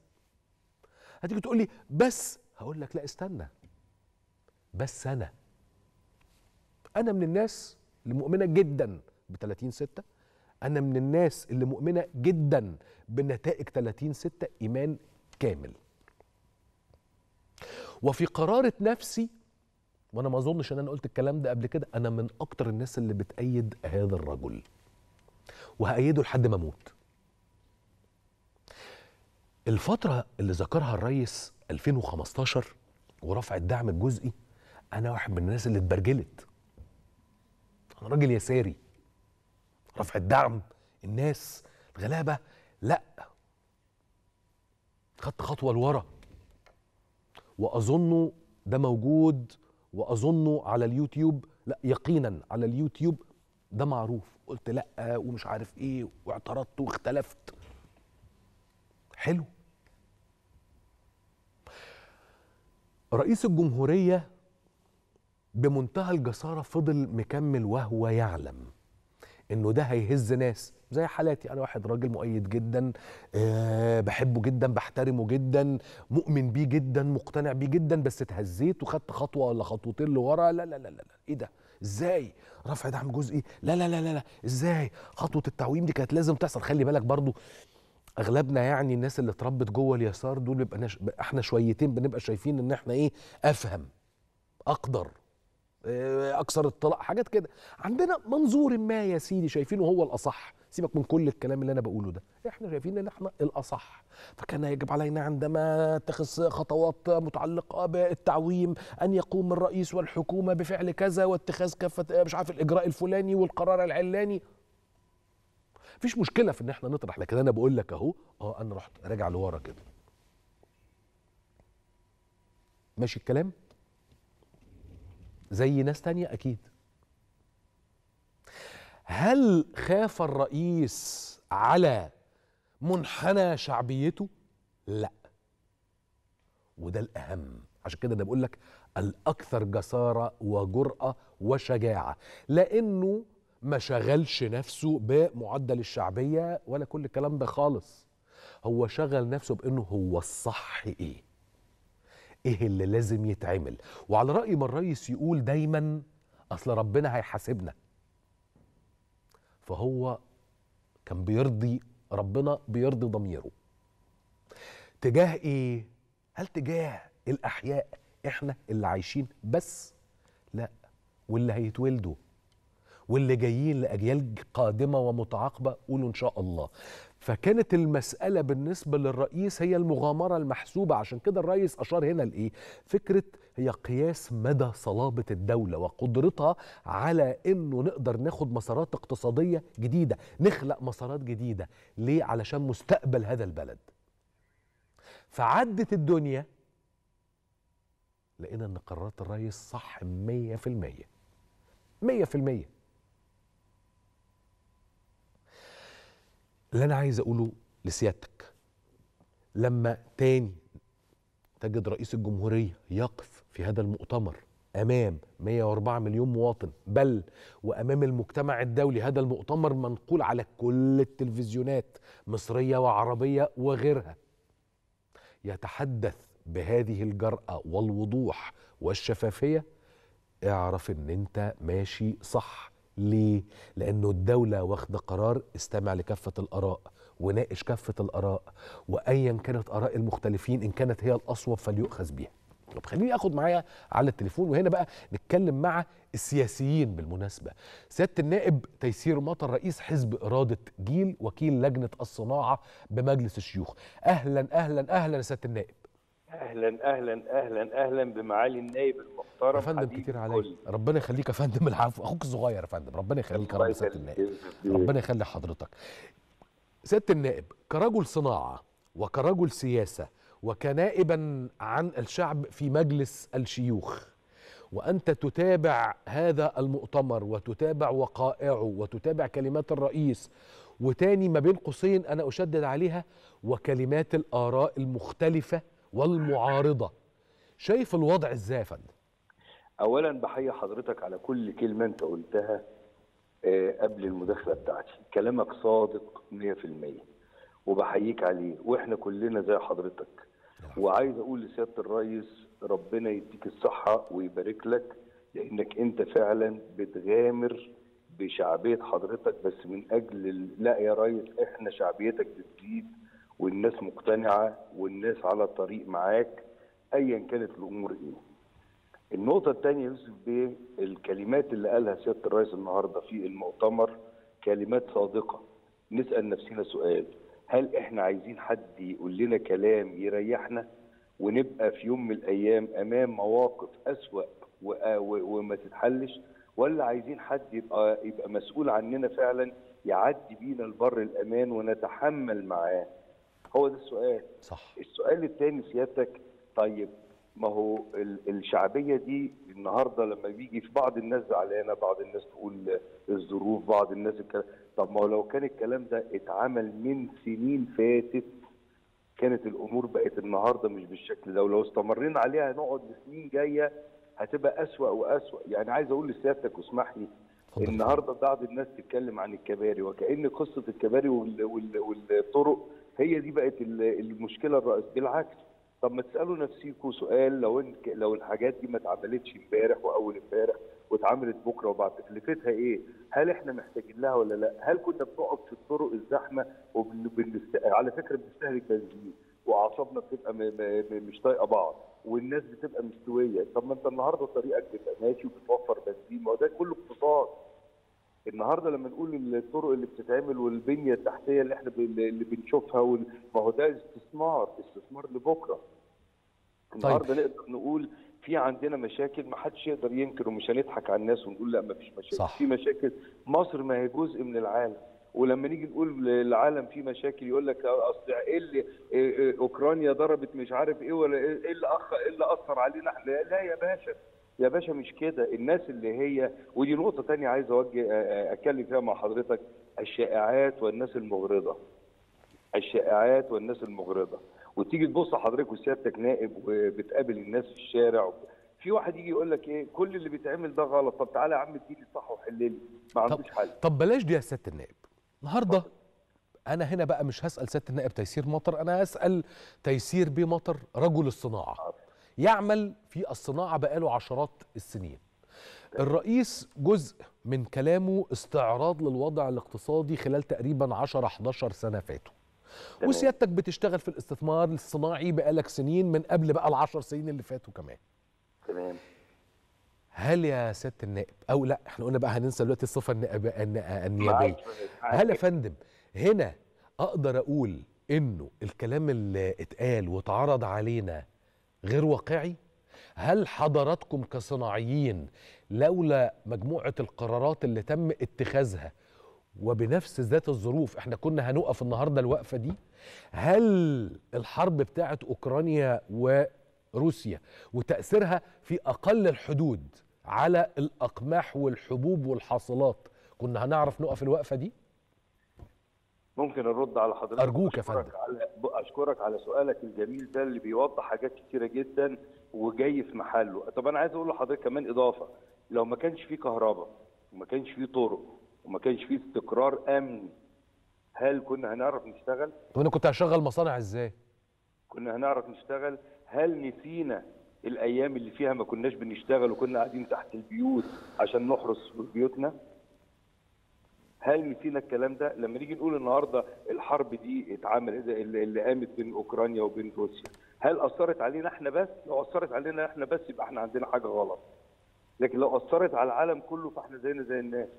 هتيجي تقول لي بس هقول لك لا استنى بس انا انا من الناس اللي مؤمنه جدا ب 30 6 انا من الناس اللي مؤمنه جدا بنتائج 30 6 ايمان كامل وفي قرارة نفسي وانا ما اظنش ان انا قلت الكلام ده قبل كده انا من اكتر الناس اللي بتأيد هذا الرجل وهأيده لحد ما اموت الفترة اللي ذكرها الريس 2015 ورفع الدعم الجزئي انا واحد من الناس اللي اتبرجلت انا راجل يساري رفع الدعم الناس الغلابه لا خدت خطوه لورا واظن ده موجود واظن على اليوتيوب لا يقينا على اليوتيوب ده معروف قلت لا ومش عارف ايه واعترضت واختلفت حلو رئيس الجمهوريه بمنتهى الجسارة فضل مكمل وهو يعلم انه ده هيهز ناس زي حالاتي انا واحد راجل مؤيد جدا أه بحبه جدا بحترمه جدا مؤمن بيه جدا مقتنع بيه جدا بس اتهزيت وخدت خطوه ولا خطوتين لورا لا لا لا لا ايه ده ازاي رفع دعم جزئي لا لا لا لا, ازاي خطوه التعويم دي كانت لازم تحصل خلي بالك برضو اغلبنا يعني الناس اللي اتربت جوه اليسار دول بيبقى احنا شويتين بنبقى شايفين ان احنا ايه افهم اقدر آه، اكثر الطلاق حاجات كده عندنا منظور ما يا سيدي شايفينه هو الاصح سيبك من كل الكلام اللي انا بقوله ده احنا شايفين ان احنا الاصح فكان يجب علينا عندما اتخذ خطوات متعلقه بالتعويم ان يقوم الرئيس والحكومه بفعل كذا واتخاذ كافه آه، مش عارف الاجراء الفلاني والقرار العلاني مفيش مشكله في ان احنا نطرح لكن انا بقول لك اهو اه انا رحت راجع لورا كده ماشي الكلام زي ناس تانية أكيد هل خاف الرئيس على منحنى شعبيته؟ لا وده الأهم عشان كده أنا بقول لك الأكثر جسارة وجرأة وشجاعة لأنه ما شغلش نفسه بمعدل الشعبية ولا كل الكلام ده خالص هو شغل نفسه بأنه هو الصح إيه ايه اللي لازم يتعمل وعلى راي ما الريس يقول دايما اصل ربنا هيحاسبنا فهو كان بيرضي ربنا بيرضي ضميره تجاه ايه هل تجاه الاحياء احنا اللي عايشين بس لا واللي هيتولدوا واللي جايين لاجيال قادمه ومتعاقبه قولوا ان شاء الله فكانت المسألة بالنسبة للرئيس هي المغامرة المحسوبة عشان كده الرئيس أشار هنا لإيه؟ فكرة هي قياس مدى صلابة الدولة وقدرتها على إنه نقدر ناخد مسارات اقتصادية جديدة نخلق مسارات جديدة ليه؟ علشان مستقبل هذا البلد فعدت الدنيا لقينا إن قرارات الرئيس صح 100% 100% اللي انا عايز اقوله لسيادتك لما تاني تجد رئيس الجمهوريه يقف في هذا المؤتمر امام 104 مليون مواطن بل وامام المجتمع الدولي هذا المؤتمر منقول على كل التلفزيونات مصريه وعربيه وغيرها يتحدث بهذه الجراه والوضوح والشفافيه اعرف ان انت ماشي صح ليه؟ لأنه الدولة واخدة قرار استمع لكافة الآراء وناقش كافة الآراء وأيا كانت آراء المختلفين إن كانت هي الأصوب فليؤخذ بها طب خليني اخد معايا على التليفون وهنا بقى نتكلم مع السياسيين بالمناسبه سياده النائب تيسير مطر رئيس حزب اراده جيل وكيل لجنه الصناعه بمجلس الشيوخ اهلا اهلا اهلا سياده النائب اهلا اهلا اهلا اهلا بمعالي النائب المحترم يا فندم كتير عليا ربنا يخليك يا فندم العفو اخوك الصغير يا فندم ربنا يخليك يا سياده النائب ربنا يخلي حضرتك سياده النائب كرجل صناعه وكرجل سياسه وكنائبا عن الشعب في مجلس الشيوخ وانت تتابع هذا المؤتمر وتتابع وقائعه وتتابع كلمات الرئيس وتاني ما بين قوسين انا اشدد عليها وكلمات الاراء المختلفه والمعارضه شايف الوضع ازاي يا فندم اولا بحيي حضرتك على كل كلمه انت قلتها آه، قبل المداخله بتاعتي كلامك صادق 100% وبحييك عليه واحنا كلنا زي حضرتك نعم. وعايز اقول لسياده الرئيس ربنا يديك الصحه ويبارك لك لانك انت فعلا بتغامر بشعبيه حضرتك بس من اجل لا يا ريس احنا شعبيتك بتزيد والناس مقتنعه والناس على الطريق معاك ايا كانت الامور ايه. النقطة الثانية يوسف بيه الكلمات اللي قالها سيادة الرئيس النهاردة في المؤتمر كلمات صادقة نسأل نفسنا سؤال هل احنا عايزين حد يقول لنا كلام يريحنا ونبقى في يوم من الأيام أمام مواقف أسوأ وما تتحلش ولا عايزين حد يبقى, يبقى مسؤول عننا فعلا يعدي بينا البر الأمان ونتحمل معاه هو ده السؤال صح السؤال الثاني سيادتك طيب ما هو الشعبيه دي النهارده لما بيجي في بعض الناس زعلانه بعض الناس تقول الظروف بعض الناس الكلام طب ما هو لو كان الكلام ده اتعمل من سنين فاتت كانت الامور بقت النهارده مش بالشكل ده ولو استمرينا عليها نقعد لسنين جايه هتبقى اسوا واسوا يعني عايز اقول لسيادتك واسمح لي النهارده بعض الناس تتكلم عن الكباري وكان قصه الكباري وال... وال... والطرق هي دي بقت المشكله الرئيسيه بالعكس طب ما تسالوا نفسيكوا سؤال لو إن لو الحاجات دي ما اتعملتش امبارح واول امبارح واتعملت بكره وبعد تكلفتها ايه؟ هل احنا محتاجين لها ولا لا؟ هل كنا بنقعد في الطرق الزحمه وبنست... على فكره بنستهلك بنزين واعصابنا بتبقى مش طايقه بعض والناس بتبقى مستويه، طب ما انت النهارده طريقك بتبقى ماشي وبتوفر بنزين ما هو ده كله اقتصاد النهارده لما نقول الطرق اللي بتتعمل والبنيه التحتيه اللي احنا اللي بنشوفها ما هو ده استثمار استثمار لبكره طيب. النهارده طيب. نقدر نقول في عندنا مشاكل ما حدش يقدر ينكر ومش هنضحك على الناس ونقول لا ما فيش مشاكل صح. في مشاكل مصر ما هي جزء من العالم ولما نيجي نقول العالم فيه مشاكل يقول لك اصل ايه اللي إيه، إيه، اوكرانيا ضربت مش عارف ايه ولا ايه, إيه اللي ايه اللي اثر علينا احنا لا يا باشا يا باشا مش كده الناس اللي هي ودي نقطة تانية عايز أوجه آه، آه، أتكلم فيها مع حضرتك الشائعات والناس المغرضة الشائعات والناس المغرضة وتيجي تبص حضرتك وسيادتك نائب وبتقابل الناس في الشارع في واحد يجي يقول لك ايه كل اللي بيتعمل ده غلط طب تعالى يا عم اديني صح وحل لي ما عندوش حل طب بلاش دي يا سياده النائب النهارده انا هنا بقى مش هسال سياده النائب تيسير مطر انا هسال تيسير بمطر رجل الصناعه يعمل في الصناعة بقاله عشرات السنين الرئيس جزء من كلامه استعراض للوضع الاقتصادي خلال تقريبا 10 11 سنة فاتوا وسيادتك بتشتغل في الاستثمار الصناعي بقالك سنين من قبل بقى العشر سنين اللي فاتوا كمان تمام هل يا سياده النائب او لا احنا قلنا بقى هننسى دلوقتي الصفه النيابيه هل يا فندم هنا اقدر اقول انه الكلام اللي اتقال واتعرض علينا غير واقعي هل حضراتكم كصناعيين لولا مجموعه القرارات اللي تم اتخاذها وبنفس ذات الظروف احنا كنا هنقف النهارده الوقفه دي هل الحرب بتاعه اوكرانيا وروسيا وتاثيرها في اقل الحدود على الاقماح والحبوب والحاصلات كنا هنعرف نقف الوقفه دي ممكن نرد على حضرتك ارجوك يا فندم اشكرك على سؤالك الجميل ده اللي بيوضح حاجات كتيره جدا وجاي في محله طب انا عايز اقول لحضرتك كمان اضافه لو ما كانش في كهرباء وما كانش في طرق وما كانش في استقرار امني هل كنا هنعرف نشتغل وانا كنت هشغل مصانع ازاي كنا هنعرف نشتغل هل نسينا الايام اللي فيها ما كناش بنشتغل وكنا قاعدين تحت البيوت عشان نحرس بيوتنا هل نسينا الكلام ده لما نيجي نقول النهارده الحرب دي اتعمل اللي قامت بين اوكرانيا وبين روسيا هل اثرت علينا احنا بس لو اثرت علينا احنا بس يبقى احنا عندنا حاجه غلط لكن لو اثرت على العالم كله فاحنا زينا زي الناس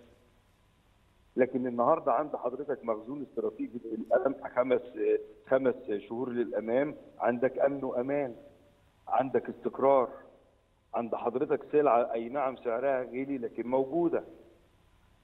لكن النهارده عند حضرتك مخزون استراتيجي للامن خمس خمس شهور للامام عندك امن وامان عندك استقرار عند حضرتك سلعه اي نعم سعرها غالي لكن موجوده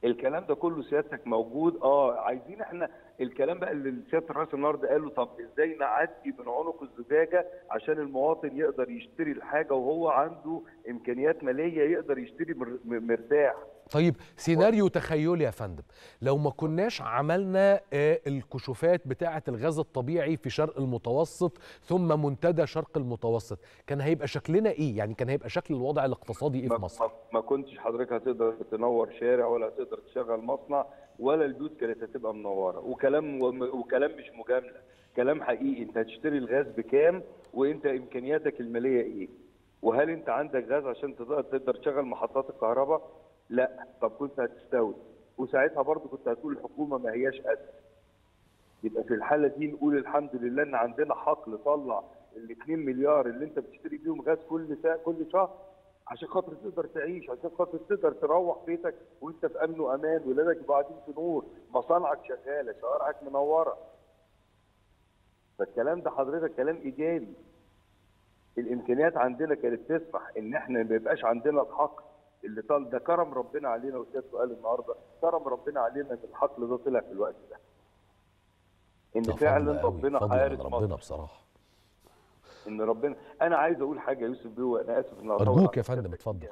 الكلام ده كله سيادتك موجود اه عايزين احنا الكلام بقى اللي سياده الرئيس النهارده قاله طب ازاي نعدي من عنق الزجاجه عشان المواطن يقدر يشتري الحاجه وهو عنده امكانيات ماليه يقدر يشتري مرتاح طيب سيناريو تخيلي يا فندم لو ما كناش عملنا آه، الكشوفات بتاعه الغاز الطبيعي في شرق المتوسط ثم منتدى شرق المتوسط كان هيبقى شكلنا ايه يعني كان هيبقى شكل الوضع الاقتصادي ايه في مصر ما كنتش حضرتك هتقدر تنور شارع ولا هتقدر تشغل مصنع ولا البيوت كانت هتبقى منوره وكلام وكلام مش مجامله كلام حقيقي انت هتشتري الغاز بكام وانت امكانياتك الماليه ايه وهل انت عندك غاز عشان تقدر تشغل محطات الكهرباء لا طب كنت هتستوي وساعتها برضه كنت هتقول الحكومه ما هياش قد يبقى في الحاله دي نقول الحمد لله ان عندنا حقل طلع ال 2 مليار اللي انت بتشتري بيهم غاز كل ساعة كل شهر عشان خاطر تقدر تعيش عشان خاطر تقدر تروح بيتك وانت في امن وامان ولادك بعدين في نور مصانعك شغاله شوارعك منوره فالكلام ده حضرتك كلام ايجابي الامكانيات عندنا كانت تسمح ان احنا ما يبقاش عندنا الحق اللي طال ده كرم ربنا علينا وسيادة سؤال النهارده كرم ربنا علينا ان الحقل ده طلع في الوقت ده ان فعلا ربنا حارس ربنا بصراحه ان ربنا انا عايز اقول حاجه يا يوسف بيه وانا اسف ان ارجوك يا فندم اتفضل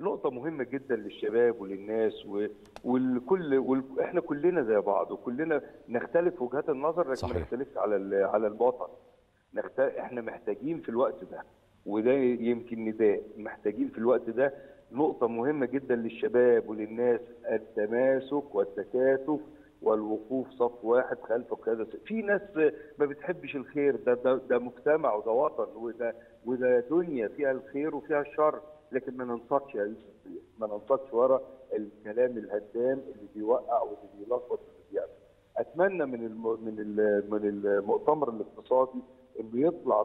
نقطه مهمه جدا للشباب وللناس و... والكل وال... احنا كلنا زي بعض وكلنا نختلف وجهات النظر لكن ما نختلفش على ال... على الوطن نخت... احنا محتاجين في الوقت ده وده يمكن نداء محتاجين في الوقت ده نقطة مهمة جدا للشباب وللناس التماسك والتكاتف والوقوف صف واحد خلف كذا في ناس ما بتحبش الخير ده ده, ده مجتمع وده وطن وده وده دنيا فيها الخير وفيها الشر لكن ما ننصتش ما ننصتش ورا الكلام الهدام اللي بيوقع واللي بيلخبط واللي بيعمل اتمنى من الم... من ال... من المؤتمر الاقتصادي انه يطلع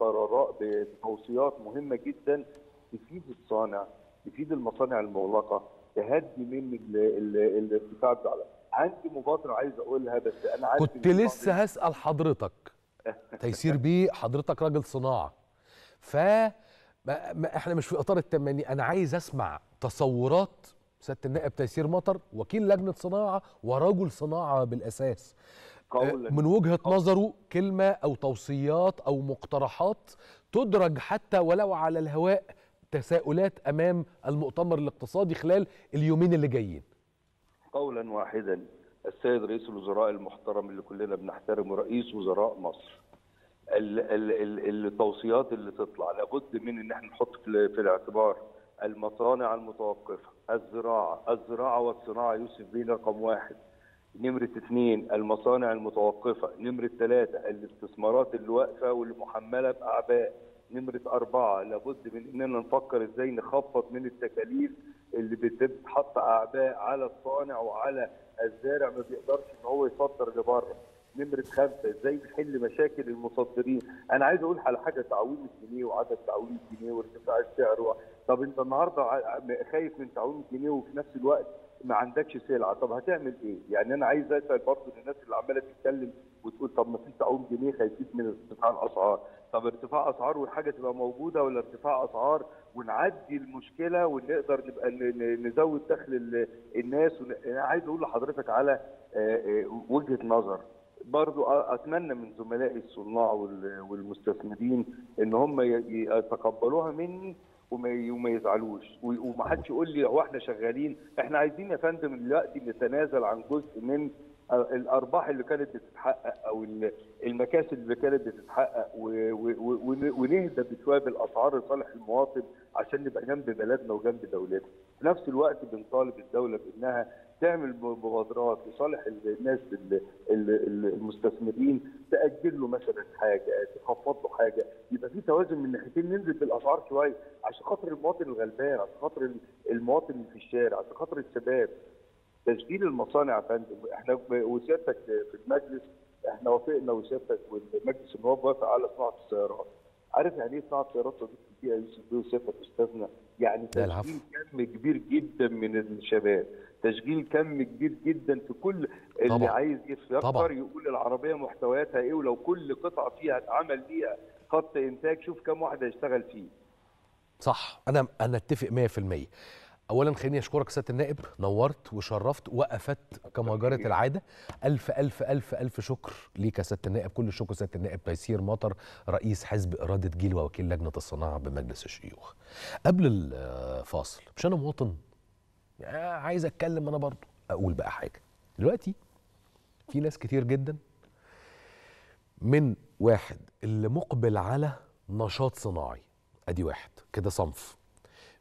بقرارات بتوصيات مهمه جدا تفيد الصانع تفيد المصانع المغلقه تهدي من الارتفاع بتاعها عندي مبادره عايز اقولها بس انا عارف كنت لسه هسال حضرتك تيسير بيه حضرتك راجل صناعه ف ما احنا مش في اطار التمني انا عايز اسمع تصورات سياده النائب تيسير مطر وكيل لجنه صناعه ورجل صناعه بالاساس آه، من وجهه قولة. نظره كلمه او توصيات او مقترحات تدرج حتى ولو على الهواء تساؤلات امام المؤتمر الاقتصادي خلال اليومين اللي جايين قولا واحدا السيد رئيس الوزراء المحترم اللي كلنا بنحترمه رئيس وزراء مصر التوصيات اللي تطلع لابد من ان احنا نحط في الاعتبار المصانع المتوقفه، الزراعه، الزراعه والصناعه يوسف بينا رقم واحد. نمرة اثنين المصانع المتوقفة، نمرة ثلاثة الاستثمارات اللي واقفة واللي محملة بأعباء، نمرة أربعة لابد من إننا نفكر إزاي نخفض من التكاليف اللي بتتحط أعباء على الصانع وعلى الزارع ما بيقدرش إن هو يصدر لبره. نمرة خمسة ازاي نحل مشاكل المصدرين، أنا عايز أقول على حاجة تعويم الجنيه وعدد تعويم الجنيه وارتفاع السعر طب أنت النهاردة خايف من تعويم الجنيه وفي نفس الوقت ما عندكش سلعة، طب هتعمل إيه؟ يعني أنا عايز أسأل برضه للناس اللي عمالة تتكلم وتقول طب ما فيش تعويم جنيه خايفين من ارتفاع الاسعار طب ارتفاع اسعار والحاجه تبقى موجوده ولا ارتفاع اسعار ونعدي المشكله ونقدر نبقى نزود دخل الناس انا عايز اقول لحضرتك على آه، آه، وجهه نظر برضو اتمنى من زملائي الصناع والمستثمرين ان هم يتقبلوها مني وما يزعلوش ومحدش يقول لي هو احنا شغالين احنا عايزين يا فندم دلوقتي نتنازل عن جزء من الارباح اللي كانت بتتحقق او المكاسب اللي كانت بتتحقق ونهدى بشويه بالاسعار لصالح المواطن عشان نبقى جنب بلدنا وجنب دولتنا. في نفس الوقت بنطالب الدوله بانها تعمل مبادرات لصالح الناس المستثمرين تاجل له مثلا حاجه تخفض له حاجه يبقى في توازن من ناحيتين ننزل بالاسعار شويه عشان خاطر المواطن الغلبان عشان خاطر المواطن اللي في الشارع عشان خاطر الشباب تشغيل المصانع يا فندم احنا وسيادتك في المجلس احنا وافقنا وسيادتك والمجلس النواب وافق على صناعه السيارات. عارف يعني ايه صناعه السيارات صديق يا يوسف بيه وسيادتك استاذنا؟ يعني تشغيل كم كبير جدا من الشباب، تشغيل كم كبير جدا في كل اللي طبعا. عايز يفكر يقول العربيه محتوياتها ايه ولو كل قطعه فيها اتعمل ليها خط انتاج شوف كم واحد هيشتغل فيه. صح انا انا اتفق 100% اولا خليني اشكرك سياده النائب نورت وشرفت وافدت كما جرت العاده الف الف الف الف شكر ليك يا سياده النائب كل الشكر سياده النائب تيسير مطر رئيس حزب اراده جيل ووكيل لجنه الصناعه بمجلس الشيوخ قبل الفاصل مش انا مواطن عايز اتكلم انا برضه اقول بقى حاجه دلوقتي في ناس كتير جدا من واحد اللي مقبل على نشاط صناعي ادي واحد كده صنف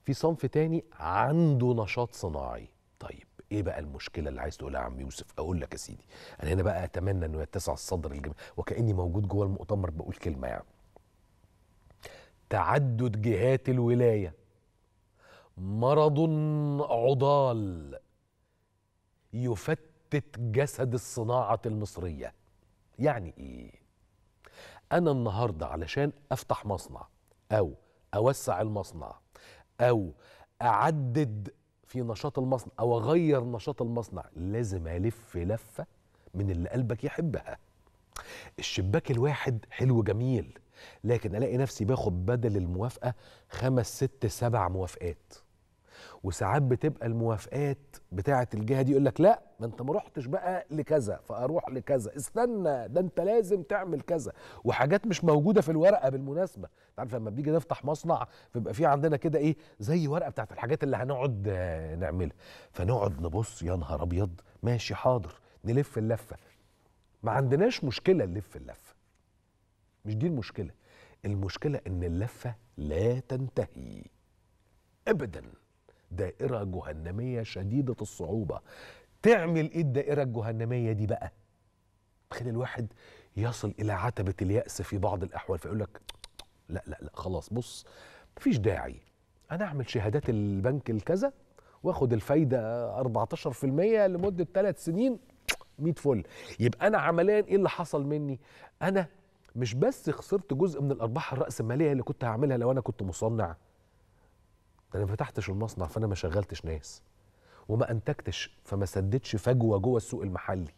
في صنف تاني عنده نشاط صناعي طيب ايه بقى المشكله اللي عايز تقولها يا عم يوسف اقول لك يا سيدي انا هنا بقى اتمنى انه يتسع الصدر للجميع وكاني موجود جوه المؤتمر بقول كلمه يعني تعدد جهات الولايه مرض عضال يفتت جسد الصناعه المصريه يعني ايه انا النهارده علشان افتح مصنع او اوسع المصنع او اعدد في نشاط المصنع او اغير نشاط المصنع لازم الف لفه من اللي قلبك يحبها الشباك الواحد حلو جميل لكن الاقي نفسي باخد بدل الموافقه خمس ست سبع موافقات وساعات بتبقى الموافقات بتاعه الجهه دي يقول لك لا ما انت ما رحتش بقى لكذا فاروح لكذا استنى ده انت لازم تعمل كذا وحاجات مش موجوده في الورقه بالمناسبه انت عارف لما بنيجي نفتح مصنع بيبقى في عندنا كده ايه زي ورقه بتاعه الحاجات اللي هنقعد نعملها فنقعد نبص يا نهار ابيض ماشي حاضر نلف اللفه ما عندناش مشكله نلف اللفه مش دي المشكله المشكله ان اللفه لا تنتهي ابدا دائرة جهنمية شديدة الصعوبة تعمل ايه الدائرة الجهنمية دي بقى تخلي الواحد يصل إلى عتبة اليأس في بعض الأحوال فيقول لك لا لا لا خلاص بص مفيش داعي أنا أعمل شهادات البنك الكذا واخد الفايدة 14% لمدة 3 سنين 100 فل يبقى أنا عمليا إيه اللي حصل مني أنا مش بس خسرت جزء من الأرباح الرأسمالية اللي كنت هعملها لو أنا كنت مصنع ده انا ما فتحتش المصنع فانا ما شغلتش ناس وما انتجتش فما سددتش فجوه جوه السوق المحلي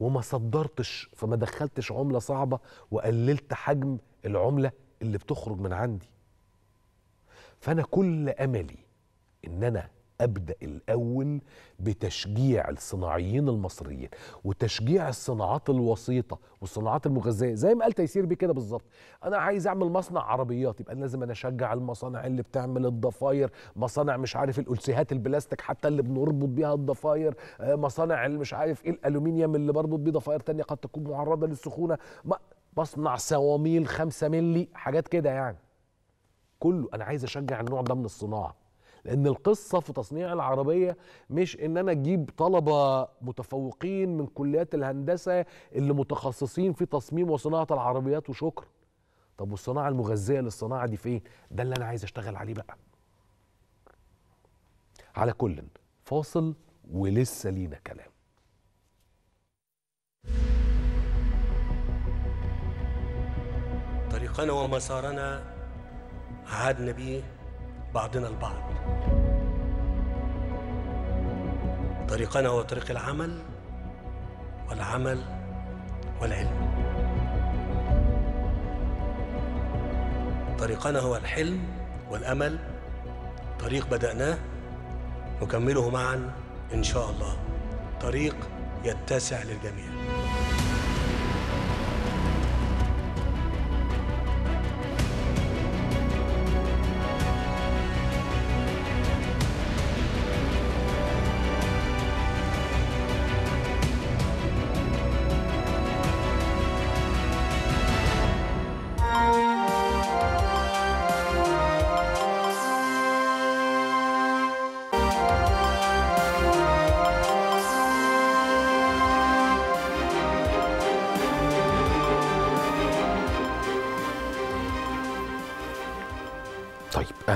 وما صدرتش فما دخلتش عمله صعبه وقللت حجم العمله اللي بتخرج من عندي فانا كل املي ان انا ابدا الاول بتشجيع الصناعيين المصريين وتشجيع الصناعات الوسيطه والصناعات المغذيه زي ما قال تيسير بيه كده بالظبط انا عايز اعمل مصنع عربيات يبقى لازم انا اشجع المصانع اللي بتعمل الضفاير مصانع مش عارف الالسيهات البلاستيك حتى اللي بنربط بيها الضفاير آه، مصانع اللي مش عارف ايه الالومنيوم اللي بربط بيه ضفاير تانية قد تكون معرضه للسخونه مصنع صواميل 5 ملي حاجات كده يعني كله انا عايز اشجع النوع ده من الصناعه لان القصه في تصنيع العربيه مش ان انا اجيب طلبه متفوقين من كليات الهندسه اللي متخصصين في تصميم وصناعه العربيات وشكر طب والصناعه المغذيه للصناعه دي فين ده اللي انا عايز اشتغل عليه بقى على كل فاصل ولسه لينا كلام طريقنا ومسارنا عادنا بيه بعضنا البعض طريقنا هو طريق العمل والعمل والعلم طريقنا هو الحلم والامل طريق بداناه نكمله معا ان شاء الله طريق يتسع للجميع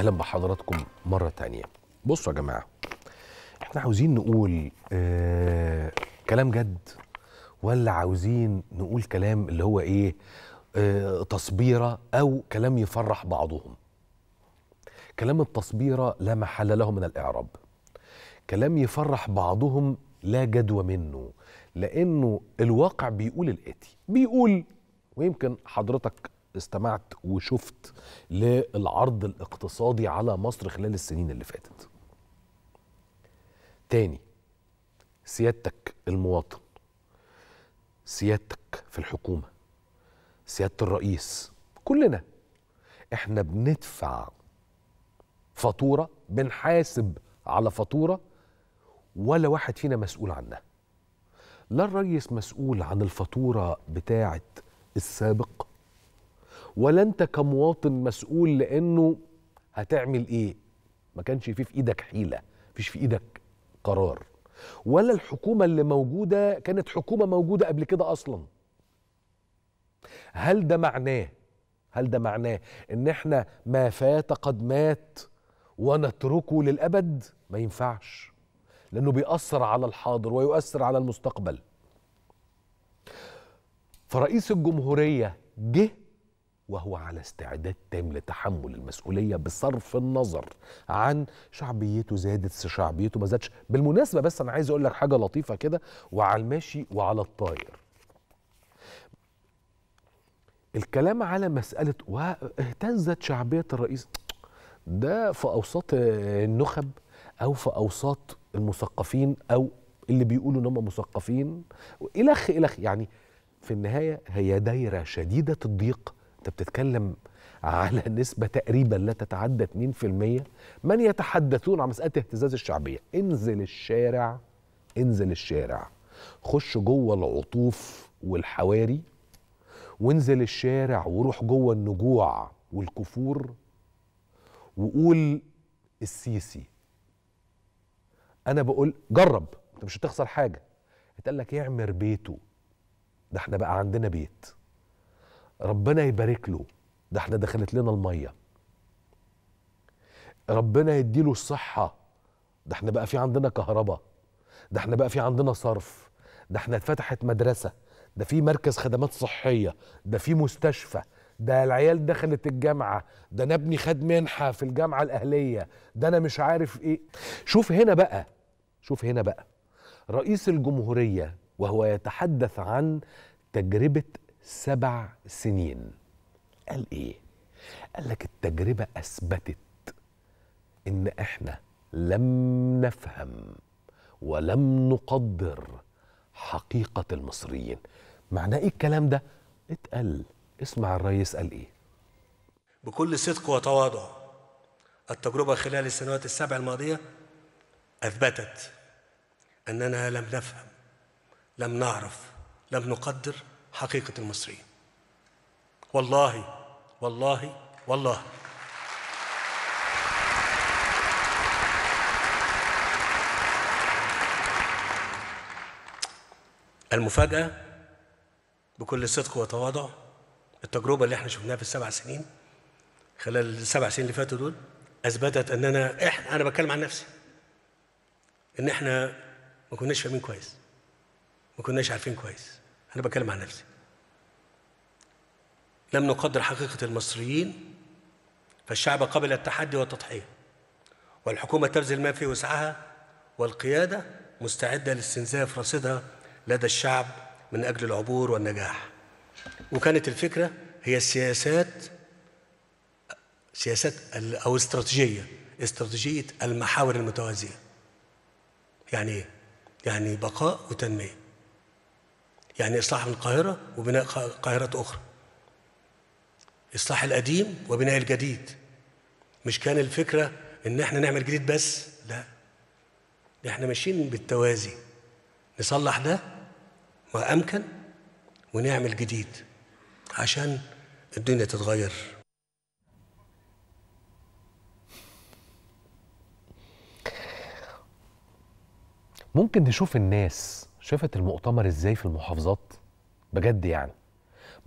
اهلا بحضراتكم مره تانية بصوا يا جماعه احنا عاوزين نقول آه كلام جد ولا عاوزين نقول كلام اللي هو ايه آه تصبيره او كلام يفرح بعضهم كلام التصبيره لا محل له من الاعراب كلام يفرح بعضهم لا جدوى منه لانه الواقع بيقول الاتي بيقول ويمكن حضرتك استمعت وشفت للعرض الاقتصادي على مصر خلال السنين اللي فاتت تاني سيادتك المواطن سيادتك في الحكومة سيادة الرئيس كلنا احنا بندفع فاتورة بنحاسب على فاتورة ولا واحد فينا مسؤول عنها لا الرئيس مسؤول عن الفاتورة بتاعة السابق ولا انت كمواطن مسؤول لانه هتعمل ايه ما كانش فيه في ايدك حيله فيش في ايدك قرار ولا الحكومه اللي موجوده كانت حكومه موجوده قبل كده اصلا هل ده معناه هل ده معناه ان احنا ما فات قد مات ونتركه للابد ما ينفعش لانه بيأثر على الحاضر ويؤثر على المستقبل فرئيس الجمهوريه جه وهو على استعداد تام لتحمل المسؤوليه بصرف النظر عن شعبيته زادت شعبيته ما زادش بالمناسبه بس انا عايز اقول لك حاجه لطيفه كده وعلى الماشي وعلى الطاير الكلام على مساله واهتزت شعبيه الرئيس ده في اوساط النخب او في اوساط المثقفين او اللي بيقولوا ان هم مثقفين الخ الخ يعني في النهايه هي دايره شديده الضيق انت بتتكلم على نسبة تقريبا لا تتعدى 2% من يتحدثون عن مسألة اهتزاز الشعبية انزل الشارع انزل الشارع خش جوه العطوف والحواري وانزل الشارع وروح جوه النجوع والكفور وقول السيسي انا بقول جرب انت مش هتخسر حاجه اتقال لك يعمر بيته ده احنا بقى عندنا بيت ربنا يبارك له ده احنا دخلت لنا الميه ربنا يديله الصحه ده احنا بقى في عندنا كهرباء ده احنا بقى في عندنا صرف ده احنا اتفتحت مدرسه ده في مركز خدمات صحيه ده في مستشفى ده العيال دخلت الجامعه ده انا ابني خد منحه في الجامعه الاهليه ده انا مش عارف ايه شوف هنا بقى شوف هنا بقى رئيس الجمهوريه وهو يتحدث عن تجربه سبع سنين قال ايه قال لك التجربه اثبتت ان احنا لم نفهم ولم نقدر حقيقه المصريين معناه ايه الكلام ده اتقل اسمع الرئيس قال ايه بكل صدق وتواضع التجربه خلال السنوات السبع الماضيه اثبتت اننا لم نفهم لم نعرف لم نقدر حقيقة المصريين والله والله والله المفاجأة بكل صدق وتواضع التجربة اللي احنا شفناها في السبع سنين خلال السبع سنين اللي فاتوا دول أثبتت أننا احنا أنا بتكلم عن نفسي إن احنا ما كناش فاهمين كويس ما كناش عارفين كويس أنا بتكلم عن نفسي لم نقدر حقيقة المصريين فالشعب قبل التحدي والتضحية والحكومة تبذل ما في وسعها والقيادة مستعدة لاستنزاف رصيدها لدى الشعب من أجل العبور والنجاح وكانت الفكرة هي السياسات سياسات أو استراتيجية استراتيجية المحاور المتوازية يعني إيه؟ يعني بقاء وتنمية يعني إصلاح من القاهرة وبناء قاهرات أخرى إصلاح القديم وبناء الجديد مش كان الفكرة إن إحنا نعمل جديد بس لا إحنا ماشيين بالتوازي نصلح ده ما أمكن ونعمل جديد عشان الدنيا تتغير ممكن نشوف الناس شافت المؤتمر ازاي في المحافظات بجد يعني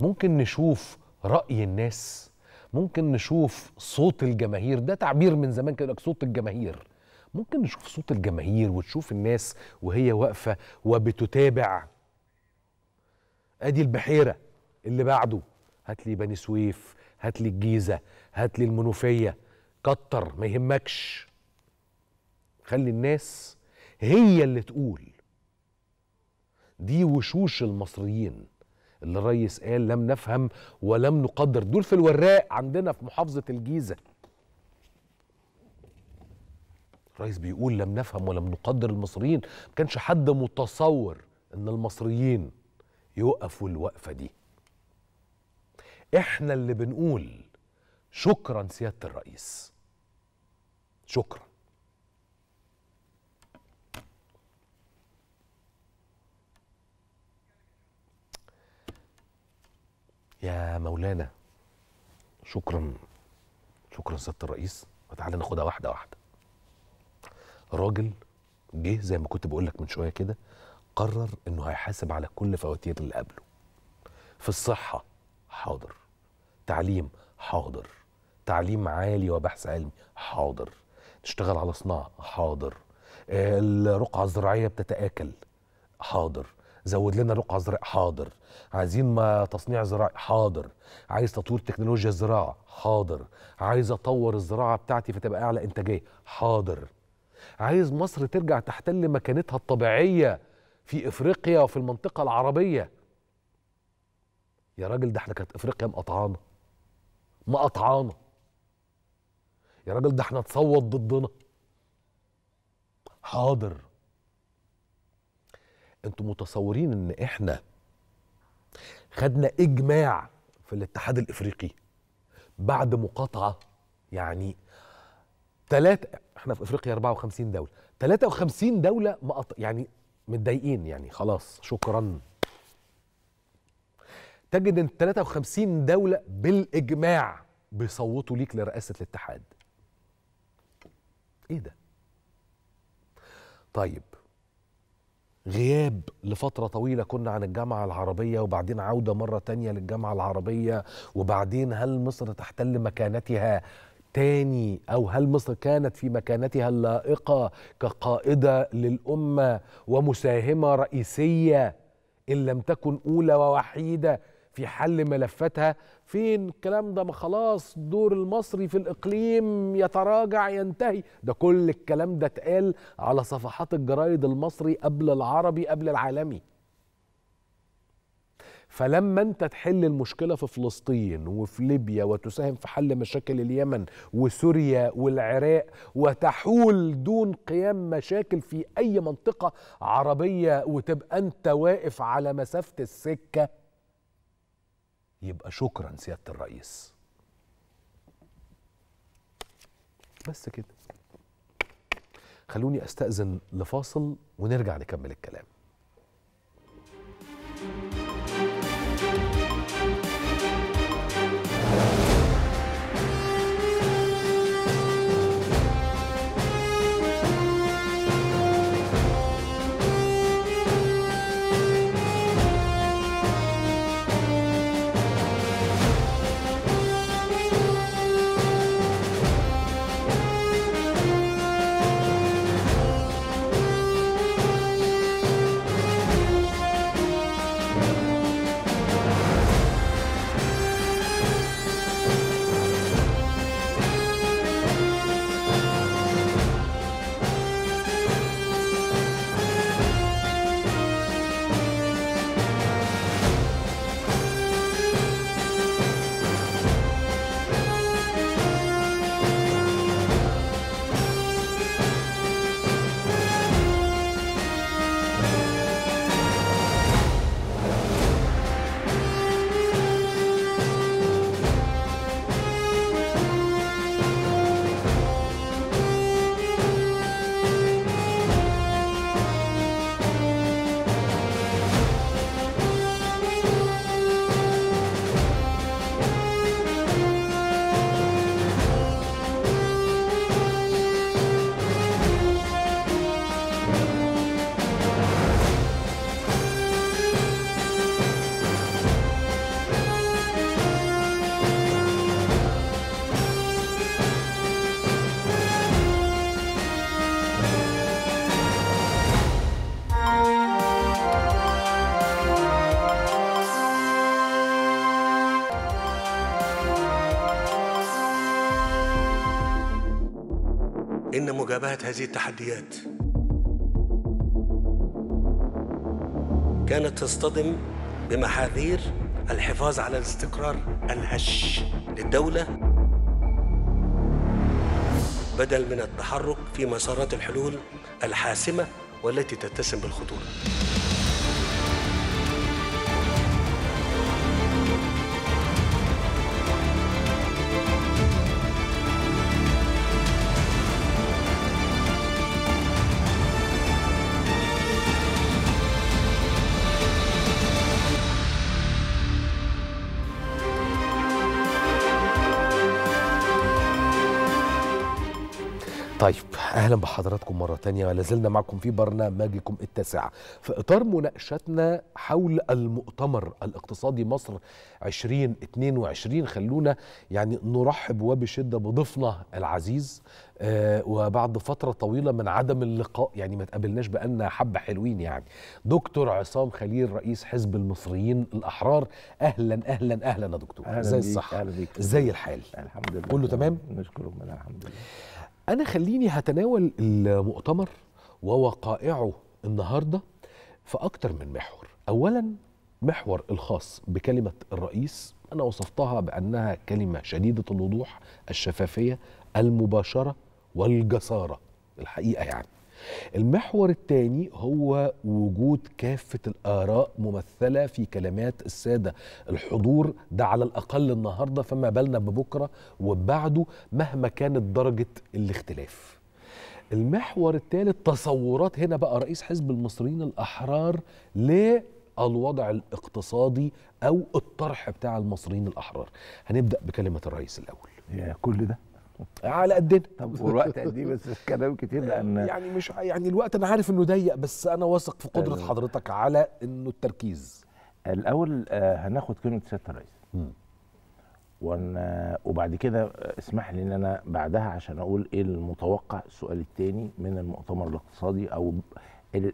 ممكن نشوف راي الناس ممكن نشوف صوت الجماهير ده تعبير من زمان كده صوت الجماهير ممكن نشوف صوت الجماهير وتشوف الناس وهي واقفه وبتتابع ادي البحيره اللي بعده هات لي بني سويف هات لي الجيزه هات لي المنوفيه كتر ما يهمكش خلي الناس هي اللي تقول دي وشوش المصريين اللي الريس قال لم نفهم ولم نقدر دول في الوراق عندنا في محافظة الجيزة الريس بيقول لم نفهم ولم نقدر المصريين ما كانش حد متصور ان المصريين يوقفوا الوقفة دي احنا اللي بنقول شكرا سيادة الرئيس شكرا يا مولانا شكرا شكرا سياده الرئيس وتعالى ناخدها واحده واحده راجل جه زي ما كنت بقول لك من شويه كده قرر انه هيحاسب على كل فواتير اللي قبله في الصحه حاضر تعليم حاضر تعليم عالي وبحث علمي حاضر تشتغل على صناعه حاضر آه، الرقعه الزراعيه بتتاكل حاضر زود لنا رقعه زراع حاضر عايزين ما تصنيع زراعي حاضر عايز تطوير تكنولوجيا الزراعه حاضر عايز اطور الزراعه بتاعتي فتبقى اعلى انتاجيه حاضر عايز مصر ترجع تحتل مكانتها الطبيعيه في افريقيا وفي المنطقه العربيه يا راجل ده احنا كانت افريقيا مقطعانا مقطعانا يا راجل ده احنا تصوت ضدنا حاضر انتم متصورين ان احنا خدنا اجماع في الاتحاد الافريقي بعد مقاطعه يعني ثلاثة احنا في افريقيا 54 دولة 53 دولة مقط... يعني متضايقين يعني خلاص شكرا تجد ان 53 دولة بالاجماع بيصوتوا ليك لرئاسة الاتحاد ايه ده طيب غياب لفترة طويلة كنا عن الجامعة العربية وبعدين عودة مرة تانية للجامعة العربية وبعدين هل مصر تحتل مكانتها تاني أو هل مصر كانت في مكانتها اللائقة كقائدة للأمة ومساهمة رئيسية إن لم تكن أولى ووحيدة في حل ملفاتها فين الكلام ده ما خلاص دور المصري في الاقليم يتراجع ينتهي ده كل الكلام ده اتقال على صفحات الجرايد المصري قبل العربي قبل العالمي فلما انت تحل المشكله في فلسطين وفي ليبيا وتساهم في حل مشاكل اليمن وسوريا والعراق وتحول دون قيام مشاكل في اي منطقه عربيه وتبقى انت واقف على مسافه السكه يبقى شكرا سياده الرئيس بس كده خلوني استاذن لفاصل ونرجع نكمل الكلام هذه التحديات كانت تصطدم بمحاذير الحفاظ على الاستقرار الهش للدولة بدل من التحرك في مسارات الحلول الحاسمة والتي تتسم بالخطورة اهلا بحضراتكم مره تانية زلنا معكم في برنامجكم التاسع في اطار مناقشتنا حول المؤتمر الاقتصادي مصر 2022 خلونا يعني نرحب وبشده بضيفنا العزيز آه وبعد فتره طويله من عدم اللقاء يعني ما تقابلناش بقالنا حبه حلوين يعني دكتور عصام خليل رئيس حزب المصريين الاحرار اهلا اهلا اهلا يا دكتور ازاي الصحه ازاي الحال الحمد لله كله تمام نشكرك الحمد لله انا خليني هتناول المؤتمر ووقائعه النهارده في اكتر من محور اولا محور الخاص بكلمه الرئيس انا وصفتها بانها كلمه شديده الوضوح الشفافيه المباشره والجساره الحقيقه يعني المحور الثاني هو وجود كافة الآراء ممثلة في كلمات السادة الحضور ده على الأقل النهاردة فما بالنا ببكرة وبعده مهما كانت درجة الاختلاف المحور الثالث تصورات هنا بقى رئيس حزب المصريين الأحرار للوضع الاقتصادي أو الطرح بتاع المصريين الأحرار هنبدأ بكلمة الرئيس الأول يا كل ده على قدنا طب والوقت قد ايه بس كلام كتير لان يعني مش يعني الوقت انا عارف انه ضيق بس انا واثق في قدره آه. حضرتك على انه التركيز الاول آه، هناخد كلمه سياده الرئيس وأن وبعد كده اسمح لي ان انا بعدها عشان اقول ايه المتوقع السؤال الثاني من المؤتمر الاقتصادي او الـ الـ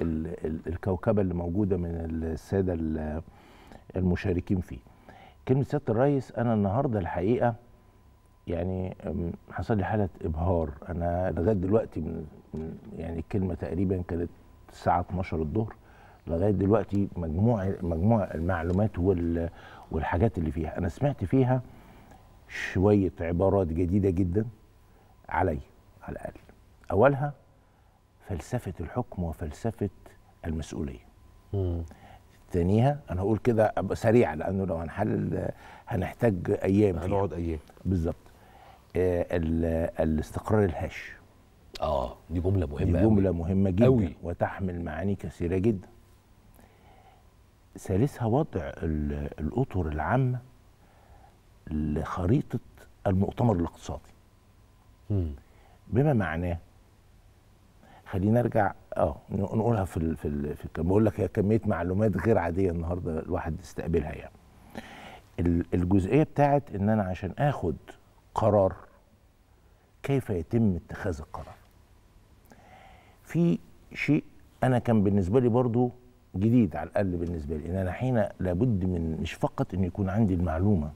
الـ الـ الكوكبه اللي موجوده من الساده المشاركين فيه كلمه سياده الرئيس انا النهارده الحقيقه يعني حصل لي حاله ابهار انا لغايه دلوقتي من يعني الكلمه تقريبا كانت الساعه 12 الظهر لغايه دلوقتي مجموع مجموع المعلومات والحاجات اللي فيها انا سمعت فيها شويه عبارات جديده جدا علي على الاقل اولها فلسفه الحكم وفلسفه المسؤوليه ثانيها انا هقول كده ابقى سريع لانه لو هنحلل هنحتاج ايام هنقعد ايام بالظبط آه، الاستقرار الهش اه دي جمله مهمه دي جمله أوي. مهمه جدا أوي. وتحمل معاني كثيره جدا ثالثها وضع الاطر العامه لخريطه المؤتمر الاقتصادي م. بما معناه خلينا نرجع اه نقولها في الـ في الـ في بقول لك هي كميه معلومات غير عاديه النهارده الواحد يستقبلها يعني الجزئيه بتاعت ان انا عشان اخد قرار كيف يتم اتخاذ القرار في شيء انا كان بالنسبه لي برضو جديد على الاقل بالنسبه لي ان انا حين لابد من مش فقط ان يكون عندي المعلومه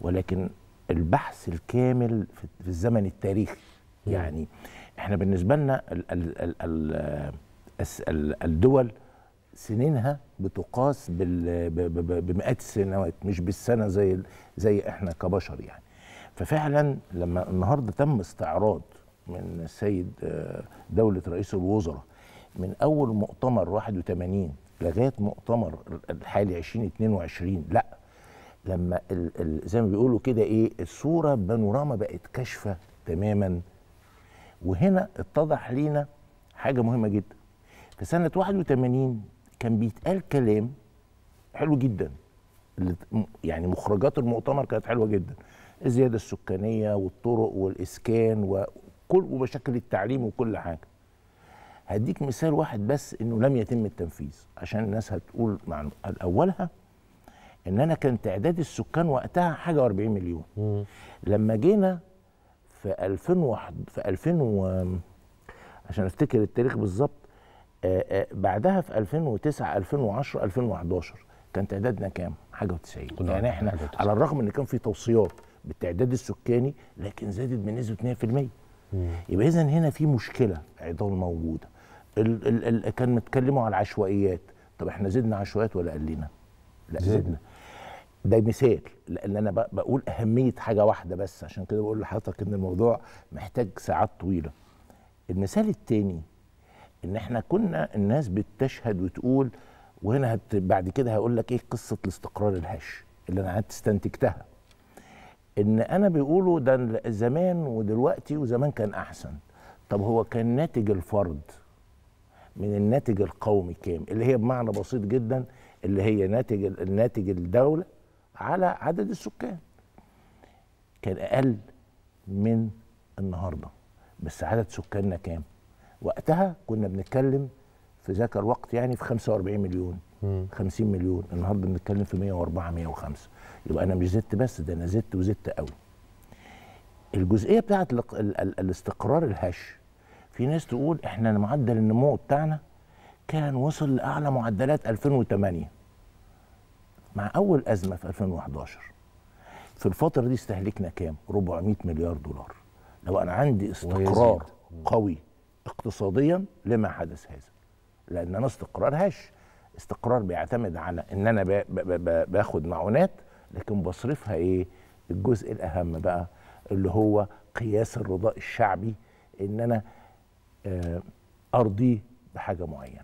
ولكن البحث الكامل في الزمن التاريخي يعني احنا بالنسبه لنا الدول سنينها بتقاس بمئات السنوات مش بالسنه زي زي احنا كبشر يعني ففعلا لما النهارده تم استعراض من السيد آه، دوله رئيس الوزراء من اول مؤتمر 81 لغايه مؤتمر الحالي 2022 لا لما ال ال زي ما بيقولوا كده ايه الصوره بانوراما بقت كاشفه تماما وهنا اتضح لينا حاجه مهمه جدا في سنه 81 كان بيتقال كلام حلو جدا يعني مخرجات المؤتمر كانت حلوه جدا الزياده السكانيه والطرق والاسكان وكل ومشاكل التعليم وكل حاجه هديك مثال واحد بس انه لم يتم التنفيذ عشان الناس هتقول مع اولها ان انا كان تعداد السكان وقتها حاجه و40 مليون مم. لما جينا في 2001 في 2000 و... عشان افتكر التاريخ بالظبط بعدها في 2009 2010 2011 كان تعدادنا كام؟ حاجه و90 يعني احنا على الرغم ان كان في توصيات بالتعداد السكاني لكن زادت بنسبه 100% يبقى اذا هنا في مشكله عضال موجوده ال ال ال كان متكلموا على العشوائيات طب احنا زدنا عشوائيات ولا قلنا لا زدنا, زدنا. ده مثال لان انا بقول اهميه حاجه واحده بس عشان كده بقول لحضرتك ان الموضوع محتاج ساعات طويله المثال الثاني ان احنا كنا الناس بتشهد وتقول وهنا هت بعد كده هقول لك ايه قصه الاستقرار الهش اللي انا قعدت استنتجتها ان انا بيقولوا ده زمان ودلوقتي وزمان كان احسن طب هو كان ناتج الفرد من الناتج القومي كام اللي هي بمعنى بسيط جدا اللي هي ناتج الناتج الدوله على عدد السكان كان اقل من النهارده بس عدد سكاننا كام وقتها كنا بنتكلم في ذاك الوقت يعني في 45 مليون 50 مليون النهارده بنتكلم في 104 105 يبقى انا مش زدت بس ده انا زدت وزدت قوي الجزئيه بتاعه الاستقرار الهش في ناس تقول احنا معدل النمو بتاعنا كان وصل لاعلى معدلات 2008 مع اول ازمه في 2011 في الفتره دي استهلكنا كام 400 مليار دولار لو انا عندي استقرار ويزيد. قوي اقتصاديا لما حدث هذا لان انا استقرار هش استقرار بيعتمد على ان انا باخد معونات لكن بصرفها ايه الجزء الاهم بقى اللي هو قياس الرضاء الشعبي ان انا آه، ارضيه بحاجه معينه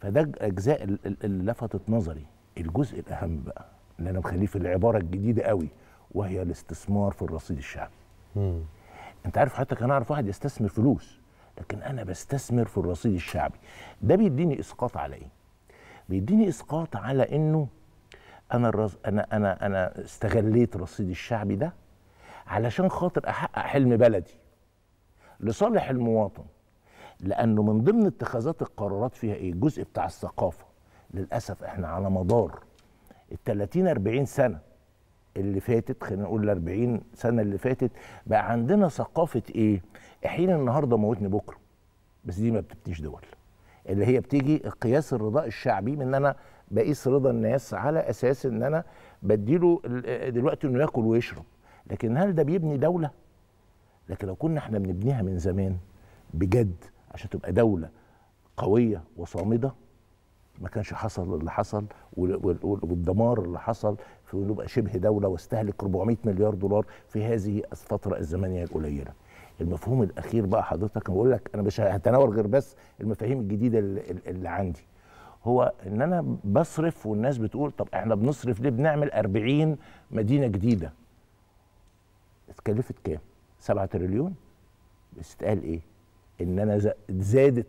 فده الاجزاء اللي لفتت نظري الجزء الاهم بقى اللي انا مخليه في العباره الجديده قوي وهي الاستثمار في الرصيد الشعبي مم. انت عارف حتى كان اعرف واحد يستثمر فلوس لكن انا بستثمر في الرصيد الشعبي ده بيديني اسقاط على ايه بيديني اسقاط على انه انا الرز... انا انا انا استغليت رصيدي الشعبي ده علشان خاطر احقق حلم بلدي لصالح المواطن لانه من ضمن اتخاذات القرارات فيها ايه الجزء بتاع الثقافه للاسف احنا على مدار ال 30 40 سنه اللي فاتت خلينا نقول ال 40 سنه اللي فاتت بقى عندنا ثقافه ايه احيانا النهارده موتني بكره بس دي ما بتبنيش دول اللي هي بتيجي قياس الرضاء الشعبي من ان انا بقيس رضا الناس على اساس ان انا بديله دلوقتي انه ياكل ويشرب لكن هل ده بيبني دوله لكن لو كنا احنا بنبنيها من زمان بجد عشان تبقى دوله قويه وصامده ما كانش حصل اللي حصل والدمار اللي حصل في نبقى شبه دوله واستهلك 400 مليار دولار في هذه الفتره الزمنيه القليله. المفهوم الاخير بقى حضرتك بقول لك انا مش هتناول غير بس المفاهيم الجديده اللي عندي. هو ان انا بصرف والناس بتقول طب احنا بنصرف ليه بنعمل 40 مدينه جديده اتكلفت كام 7 تريليون بس اتقال ايه ان انا زادت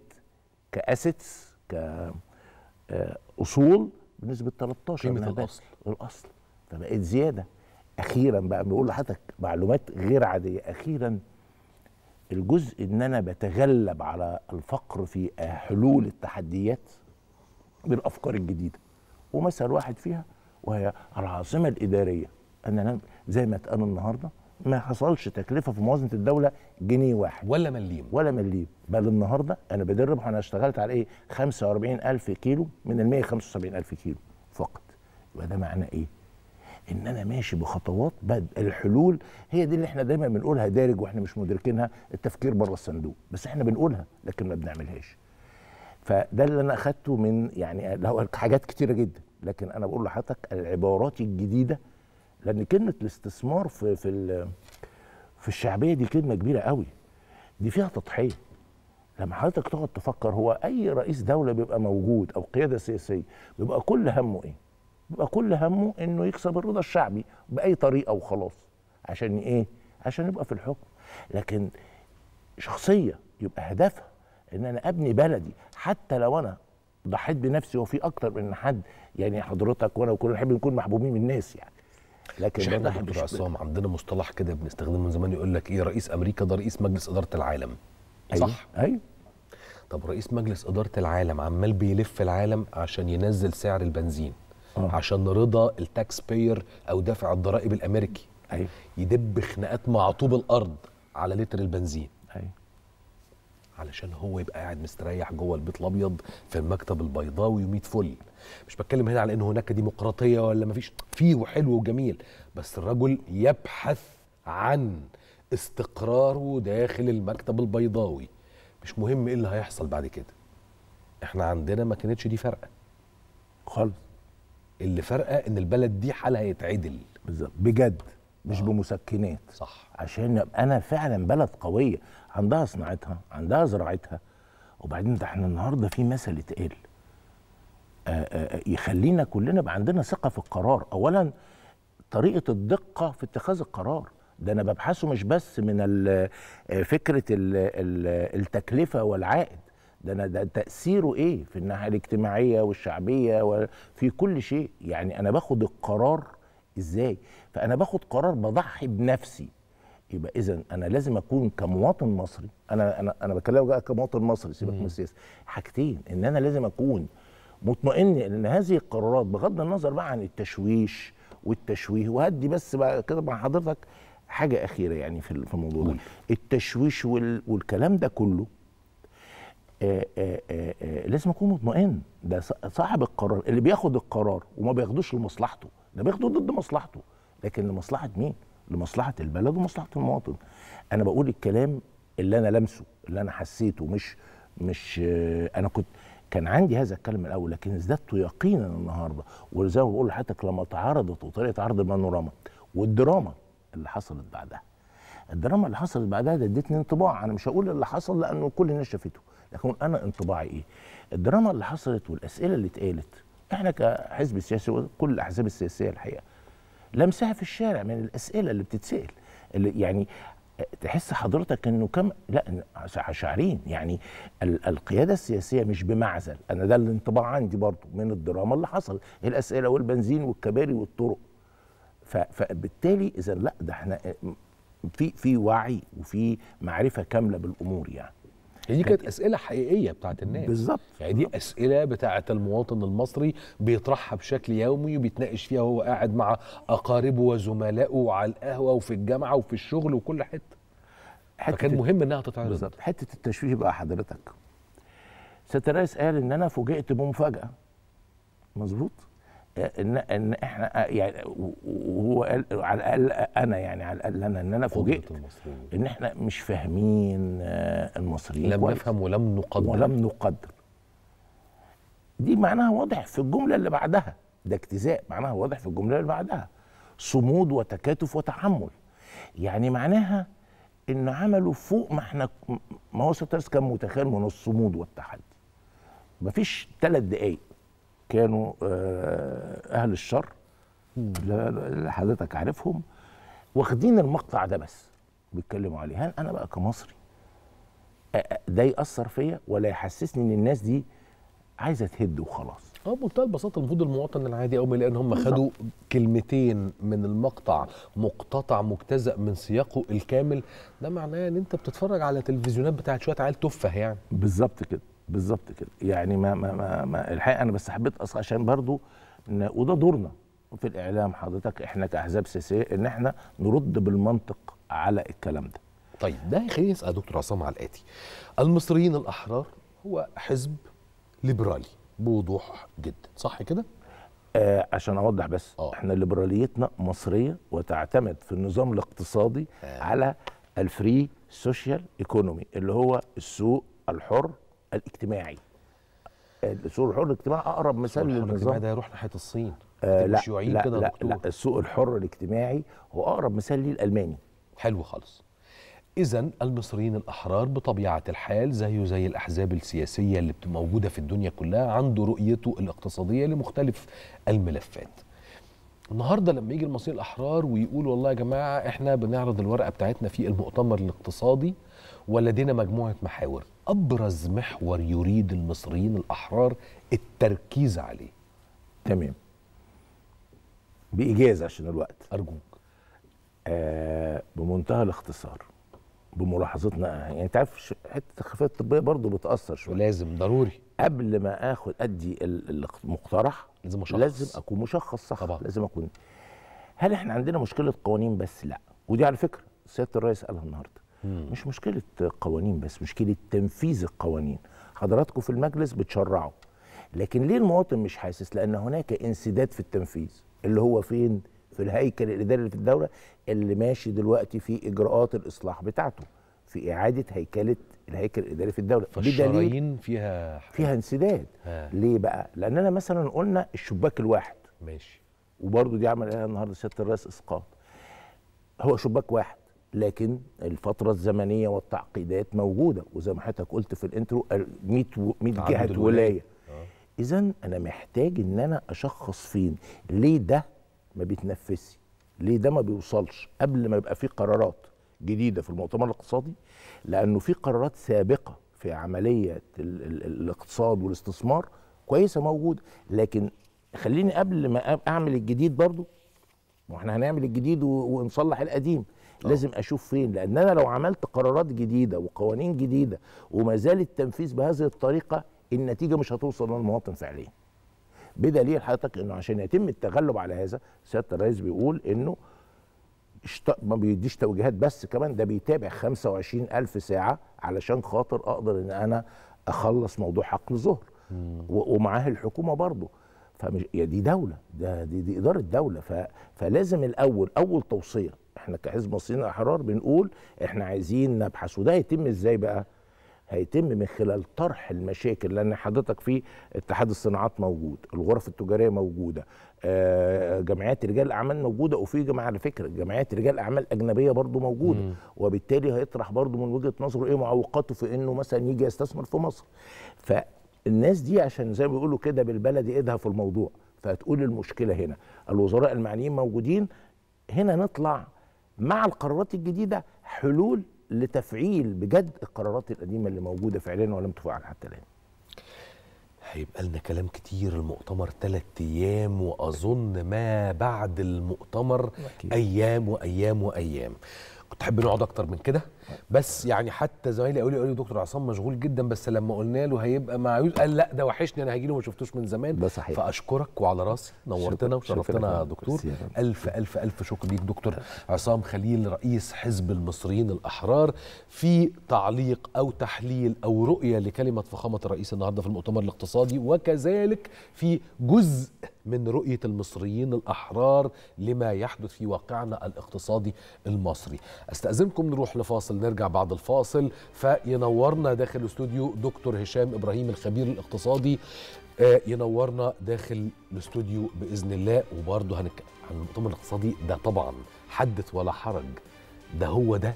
كاسيتس آه، اصول بنسبه 13 قيمه الاصل الاصل فبقت زياده اخيرا بقى بيقول لحضرتك معلومات غير عاديه اخيرا الجزء ان انا بتغلب على الفقر في حلول التحديات بالافكار الجديده ومثل واحد فيها وهي العاصمه الاداريه انا زي ما اتقال النهارده ما حصلش تكلفه في موازنه الدوله جنيه واحد ولا مليم ولا مليم بل النهارده انا بدرب انا اشتغلت على ايه 45000 كيلو من ال 175000 كيلو فقط يبقى ده معناه ايه ان انا ماشي بخطوات بدء الحلول هي دي اللي احنا دايما بنقولها دارج واحنا مش مدركينها التفكير بره الصندوق بس احنا بنقولها لكن ما بنعملهاش فده اللي انا اخدته من يعني لو حاجات كتيره جدا لكن انا بقول لحضرتك العبارات الجديده لان كلمه الاستثمار في في في الشعبيه دي كلمه كبيره قوي دي فيها تضحيه لما حضرتك تقعد تفكر هو اي رئيس دوله بيبقى موجود او قياده سياسيه بيبقى كل همه ايه بيبقى كل همه انه يكسب الرضا الشعبي باي طريقه وخلاص عشان ايه عشان يبقى في الحكم لكن شخصيه يبقى هدفها ان انا ابني بلدي حتى لو انا ضحيت بنفسي وفي اكتر من حد يعني حضرتك وانا وكلنا نحب نكون محبوبين من الناس يعني لكن مش احنا دكتور عصام عندنا مصطلح كده بنستخدمه من زمان يقول لك ايه رئيس امريكا ده رئيس مجلس اداره العالم أيوه. صح ايوه طب رئيس مجلس اداره العالم عمال بيلف العالم عشان ينزل سعر البنزين أوه. عشان رضا التاكس بير او دافع الضرائب الامريكي أيوه. يدب خناقات مع طوب الارض على لتر البنزين علشان هو يبقى قاعد مستريح جوه البيت الابيض في المكتب البيضاوي وميت فل مش بتكلم هنا على ان هناك ديمقراطيه ولا مفيش فيه وحلو وجميل بس الرجل يبحث عن استقراره داخل المكتب البيضاوي مش مهم ايه اللي هيحصل بعد كده احنا عندنا ما كانتش دي فرقه خالص اللي فرقه ان البلد دي حالها يتعدل بالظبط بجد مش آه. بمسكنات صح عشان ابقى انا فعلا بلد قويه عندها صناعتها عندها زراعتها وبعدين ده احنا النهارده في مثل اتقال آه، آه، آه، يخلينا كلنا يبقى عندنا ثقه في القرار اولا طريقه الدقه في اتخاذ القرار ده انا ببحثه مش بس من فكره التكلفه والعائد ده انا ده تاثيره ايه في الناحيه الاجتماعيه والشعبيه وفي كل شيء يعني انا باخد القرار ازاي فانا باخد قرار بضحي بنفسي يبقى اذا انا لازم اكون كمواطن مصري انا انا انا بكلمك بقى كمواطن مصري سيبك من السياسه حاجتين ان انا لازم اكون مطمئن ان هذه القرارات بغض النظر بقى عن التشويش والتشويه وهدي بس بقى كده مع حضرتك حاجه اخيره يعني في الموضوع ده التشويش وال والكلام ده كله آآ آآ آآ لازم اكون مطمئن ده صاحب القرار اللي بياخد القرار وما بياخدوش لمصلحته ده بياخده ضد مصلحته لكن لمصلحه مين؟ لمصلحه البلد ومصلحه المواطن. انا بقول الكلام اللي انا لمسه اللي انا حسيته مش مش انا كنت كان عندي هذا الكلام من الاول لكن ازددت يقينا النهارده وزي ما بقول لحضرتك لما تعرضت وطريقه عرض المانوراما والدراما اللي حصلت بعدها الدراما اللي حصلت بعدها ده ادتني انطباع انا مش هقول اللي حصل لانه كل الناس شافته لكن انا انطباعي ايه الدراما اللي حصلت والاسئله اللي اتقالت احنا كحزب سياسي وكل الاحزاب السياسيه الحقيقه لمسها في الشارع من الاسئله اللي بتتسال اللي يعني تحس حضرتك انه كم لا شعرين يعني القياده السياسيه مش بمعزل انا ده الانطباع عندي برضه من الدراما اللي حصل الاسئله والبنزين والكباري والطرق فبالتالي اذا لا ده احنا في في وعي وفي معرفه كامله بالامور يعني هي يعني دي كانت اسئله حقيقيه بتاعت الناس بالظبط يعني دي اسئله بتاعت المواطن المصري بيطرحها بشكل يومي وبيتناقش فيها وهو قاعد مع اقاربه وزملائه على القهوه وفي الجامعه وفي الشغل وكل حته حتة فكان مهم انها تتعرض بالظبط حته التشويه بقى حضرتك سيد قال ان انا فوجئت بمفاجاه مظبوط ان ان احنا آه، يعني وهو قال على الاقل انا يعني على الاقل انا ان انا فوجئت ان احنا مش فاهمين آه، المصريين لم نفهم ولم نقدر ولم نقدر دي معناها واضح في الجمله اللي بعدها ده اجتزاء معناها واضح في الجمله اللي بعدها صمود وتكاتف وتحمل يعني معناها ان عملوا فوق ما احنا ما هو كان متخيل من الصمود والتحدي مفيش ثلاث دقائق كانوا آه، اهل الشر اللي حضرتك عارفهم واخدين المقطع ده بس بيتكلموا عليه هل انا بقى كمصري ده ياثر فيا ولا يحسسني ان الناس دي عايزه تهد وخلاص اه بمنتهى البساطه المفروض المواطن العادي او لان هم خدوا كلمتين من المقطع مقتطع مجتزأ من سياقه الكامل ده معناه ان انت بتتفرج على تلفزيونات بتاعت شويه عيال تفه يعني بالظبط كده بالظبط كده يعني ما ما ما, ما الحقيقه انا بس حبيت اصلا عشان برضو وده دورنا في الاعلام حضرتك احنا كاحزاب سياسيه ان احنا نرد بالمنطق على الكلام ده طيب ده يخليني اسال دكتور عصام على الاتي المصريين الاحرار هو حزب ليبرالي بوضوح جدا صح كده آه عشان اوضح بس أوه. احنا ليبراليتنا مصريه وتعتمد في النظام الاقتصادي آه. على الفري سوشيال ايكونومي اللي هو السوق الحر الاجتماعي السوق الحر الاجتماعي اقرب مثال للنظام ده يروح ناحيه الصين آه لا لا لا, لا السوق الحر الاجتماعي هو اقرب مثال ليه الالماني حلو خالص إذا المصريين الأحرار بطبيعة الحال زيه زي الأحزاب السياسية اللي موجودة في الدنيا كلها عنده رؤيته الاقتصادية لمختلف الملفات النهارده لما يجي المصريين الاحرار ويقول والله يا جماعه احنا بنعرض الورقه بتاعتنا في المؤتمر الاقتصادي ولدينا مجموعه محاور ابرز محور يريد المصريين الاحرار التركيز عليه تمام باجازه عشان الوقت ارجوك آه بمنتهى الاختصار بملاحظتنا يعني انت عارف حته الخفايا الطبيه برضه بتاثر شويه لازم ضروري قبل ما اخد ادي المقترح لازم اشخص لازم اكون مشخص صح طبعا لازم اكون هل احنا عندنا مشكله قوانين بس لا ودي على فكره سياده الرئيس قالها النهارده مش مشكله قوانين بس مشكله تنفيذ القوانين حضراتكم في المجلس بتشرعوا لكن ليه المواطن مش حاسس لان هناك انسداد في التنفيذ اللي هو فين في الهيكل الاداري اللي في الدوله اللي ماشي دلوقتي في اجراءات الاصلاح بتاعته في اعاده هيكله الهيكل الاداري في الدوله فالشرايين فيها حاجة. فيها انسداد ها. ليه بقى لاننا مثلا قلنا الشباك الواحد ماشي وبرضه دي عمل ايه النهارده سياده الرئيس اسقاط هو شباك واحد لكن الفترة الزمنية والتعقيدات موجودة وزي ما حضرتك قلت في الانترو 100 100 جهة ولاية آه. إذا أنا محتاج إن أنا أشخص فين ليه ده ما بيتنفسش ليه ده ما بيوصلش قبل ما يبقى في قرارات جديدة في المؤتمر الاقتصادي لأنه في قرارات سابقة في عملية الاقتصاد والاستثمار كويسة موجودة لكن خليني قبل ما أعمل الجديد برضو ما احنا هنعمل الجديد ونصلح القديم لازم اشوف فين لان انا لو عملت قرارات جديده وقوانين جديده وما زال التنفيذ بهذه الطريقه النتيجه مش هتوصل للمواطن فعليا بدليل حضرتك انه عشان يتم التغلب على هذا سياده الرئيس بيقول انه اشت... ما بيديش توجيهات بس كمان ده بيتابع 25000 ساعه علشان خاطر اقدر ان انا اخلص موضوع حقل ظهر و... ومعاه الحكومه برضه فمش دي دوله ده دي, دي اداره دوله ف... فلازم الاول اول توصيه احنا كحزب مصريين احرار بنقول احنا عايزين نبحث وده هيتم ازاي بقى هيتم من خلال طرح المشاكل لان حضرتك في اتحاد الصناعات موجود الغرف التجاريه موجوده آه، جمعيات رجال الاعمال موجوده وفي جماعه على فكره جمعيات رجال اعمال اجنبيه برضو موجوده مم. وبالتالي هيطرح برضو من وجهه نظره ايه معوقاته في انه مثلا يجي يستثمر في مصر فالناس دي عشان زي ما بيقولوا كده بالبلدي ايدها في الموضوع فهتقول المشكله هنا الوزراء المعنيين موجودين هنا نطلع مع القرارات الجديده حلول لتفعيل بجد القرارات القديمه اللي موجوده فعليا ولم تفعل حتى الان هيبقى لنا كلام كتير المؤتمر ثلاث ايام واظن ما بعد المؤتمر أكيد. ايام وايام وايام كنت تحب نقعد اكتر من كده بس يعني حتى زمايلي قالوا لي قالوا لي دكتور عصام مشغول جدا بس لما قلنا له هيبقى مع يوسف قال لا ده وحشني انا هاجي له ما شفتوش من زمان ده صحيح فاشكرك وعلى راسي نورتنا وشرفتنا يا دكتور الف الف الف شكر ليك دكتور عصام خليل رئيس حزب المصريين الاحرار في تعليق او تحليل او رؤيه لكلمه فخامه الرئيس النهارده في المؤتمر الاقتصادي وكذلك في جزء من رؤيه المصريين الاحرار لما يحدث في واقعنا الاقتصادي المصري استاذنكم نروح لفاصل فاصل نرجع بعد الفاصل فينورنا داخل الاستوديو دكتور هشام ابراهيم الخبير الاقتصادي آه، ينورنا داخل الاستوديو باذن الله وبرضه هنك... عن المؤتمر الاقتصادي ده طبعا حدث ولا حرج ده هو ده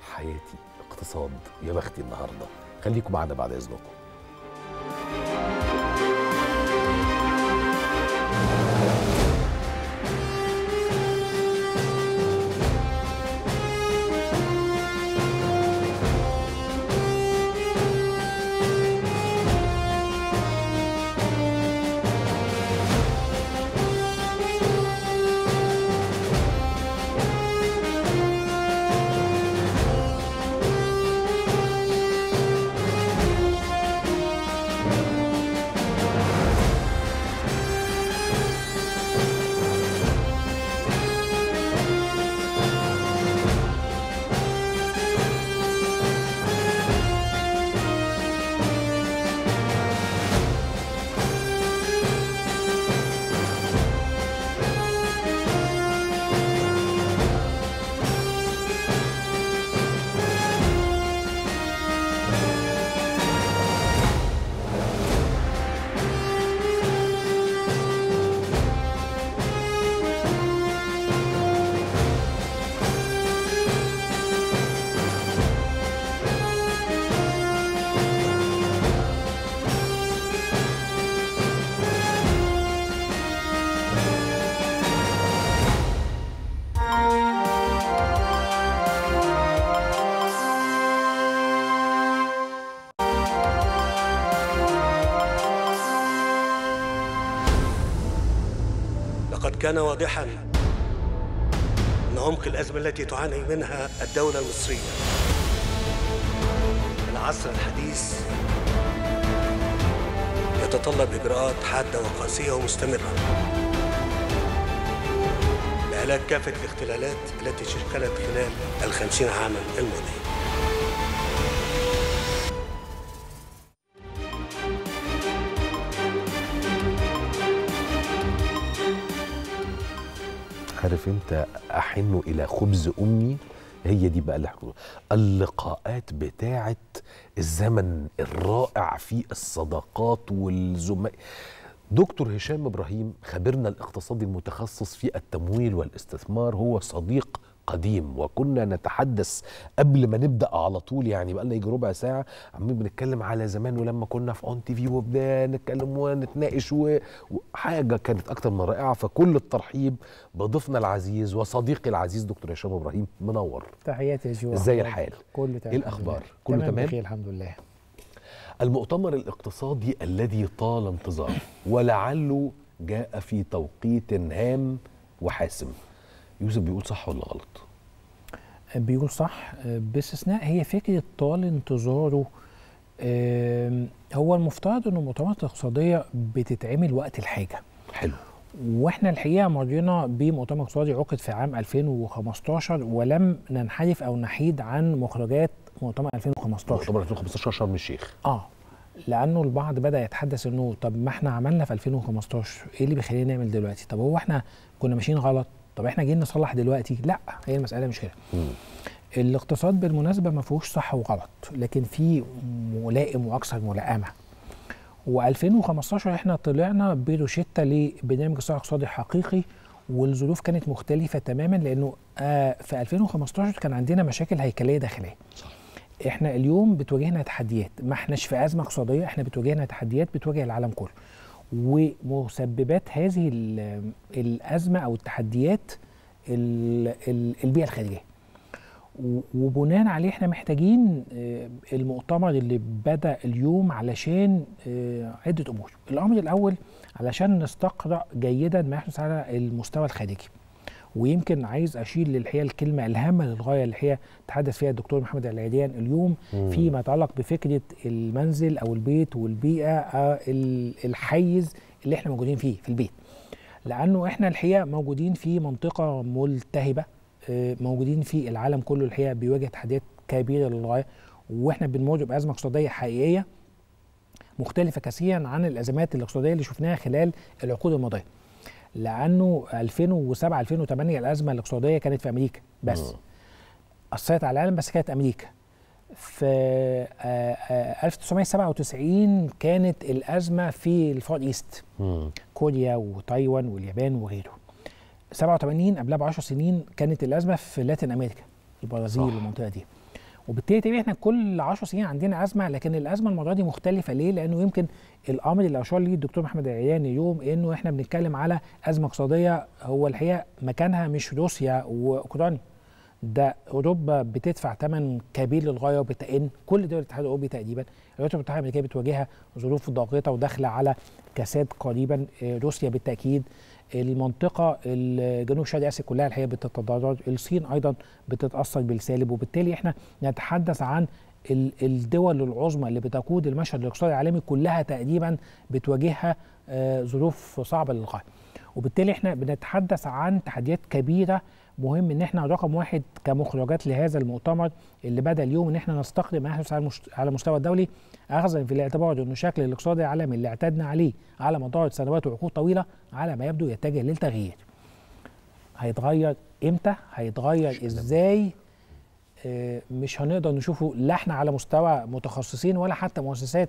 حياتي اقتصاد يا بختي النهارده خليكم معنا بعد اذنكم كان واضحا أن عمق الأزمة التي تعاني منها الدولة المصرية العصر الحديث يتطلب إجراءات حادة وقاسية ومستمرة لعلاج كافة الاختلالات التي شكلت خلال الخمسين عاما الماضية عارف انت احن الى خبز امي هي دي بقى اللي اللقاءات بتاعه الزمن الرائع في الصداقات والزم دكتور هشام ابراهيم خبيرنا الاقتصادي المتخصص في التمويل والاستثمار هو صديق قديم وكنا نتحدث قبل ما نبدا على طول يعني بقى لنا يجي ربع ساعه عمالين بنتكلم على زمان ولما كنا في اون تي في وبدأ نتكلم ونتناقش وحاجه كانت اكتر من رائعه فكل الترحيب بضيفنا العزيز وصديقي العزيز دكتور هشام ابراهيم منور تحياتي يا جو ازي الحال كله إيه تمام ايه الاخبار كله تمام, تمام؟ بخير الحمد لله المؤتمر الاقتصادي الذي طال انتظاره ولعله جاء في توقيت هام وحاسم يوسف بيقول صح ولا غلط؟ آه، بيقول صح آه، باستثناء هي فكره طال انتظاره هو المفترض ان المؤتمرات الاقتصاديه بتتعمل وقت الحاجه. حلو. واحنا الحقيقه مرينا بمؤتمر اقتصادي عقد في عام 2015 ولم ننحرف او نحيد عن مخرجات مؤتمر 2015 مؤتمر 2015 شرم الشيخ اه لانه البعض بدا يتحدث انه طب ما احنا عملنا في 2015 ايه اللي بيخلينا نعمل دلوقتي طب هو احنا كنا ماشيين غلط طب احنا جايين نصلح دلوقتي لا هي المساله مش هنا الاقتصاد بالمناسبه ما فيهوش صح وغلط لكن في ملائم واكثر ملائمه و2015 احنا طلعنا بروشته لبرنامج صلاح اقتصادي حقيقي والظروف كانت مختلفه تماما لانه آه في 2015 كان عندنا مشاكل هيكليه داخليه صح. احنا اليوم بتواجهنا تحديات ما احناش في ازمه اقتصاديه احنا بتواجهنا تحديات بتواجه العالم كله ومسببات هذه الازمه او التحديات البيئه الخارجيه وبناء عليه احنا محتاجين آه، المؤتمر اللي بدا اليوم علشان آه، عده امور الامر الاول علشان نستقرا جيدا ما يحدث على المستوى الخارجي ويمكن عايز اشير للحقيقه الكلمه الهامه للغايه اللي هي تحدث فيها الدكتور محمد العيديان اليوم فيما يتعلق بفكره المنزل او البيت والبيئه آه، الحيز اللي احنا موجودين فيه في البيت لانه احنا الحقيقه موجودين في منطقه ملتهبه آه، موجودين في العالم كله الحقيقه بيواجه تحديات كبيره للغايه واحنا بنمر بازمه اقتصاديه حقيقيه مختلفه كثيرا عن الازمات الاقتصاديه اللي شفناها خلال العقود الماضيه لانه 2007 2008 الازمه الاقتصاديه كانت في امريكا بس آه. اثرت على العالم بس كانت امريكا في 1997 آه، آه، كانت الازمه في الفار ايست كوريا وتايوان واليابان وغيره 87 قبلها ب 10 سنين كانت الازمه في لاتين امريكا البرازيل والمنطقه دي وبالتالي تقريبا احنا كل 10 سنين عندنا ازمه لكن الازمه الموضوع دي مختلفه ليه؟ لانه يمكن الامر اللي اشار ليه الدكتور محمد العياني يوم انه احنا بنتكلم على ازمه اقتصاديه هو الحقيقه مكانها مش روسيا واوكرانيا ده اوروبا بتدفع ثمن كبير للغايه وبتئن كل دول الاتحاد الاوروبي تقريبا الولايات المتحده الامريكيه بتواجهها ظروف ضاغطه وداخله على كساد قريبا آه، روسيا بالتاكيد المنطقه الجنوب شرق اسيا كلها الحقيقه بتتضرر الصين ايضا بتتاثر بالسالب وبالتالي احنا نتحدث عن الدول العظمى اللي بتقود المشهد الاقتصادي العالمي كلها تقريبا بتواجهها آه، ظروف صعبه للغايه وبالتالي احنا بنتحدث عن تحديات كبيره مهم ان احنا رقم واحد كمخرجات لهذا المؤتمر اللي بدا اليوم ان احنا ما يحدث على المستوى الدولي اخذا في الاعتبار انه شكل الاقتصاد العالمي اللي اعتدنا عليه على مدار سنوات وعقود طويله على ما يبدو يتجه للتغيير. هيتغير امتى؟ هيتغير ازاي؟ آه، مش هنقدر نشوفه لا احنا على مستوى متخصصين ولا حتى مؤسسات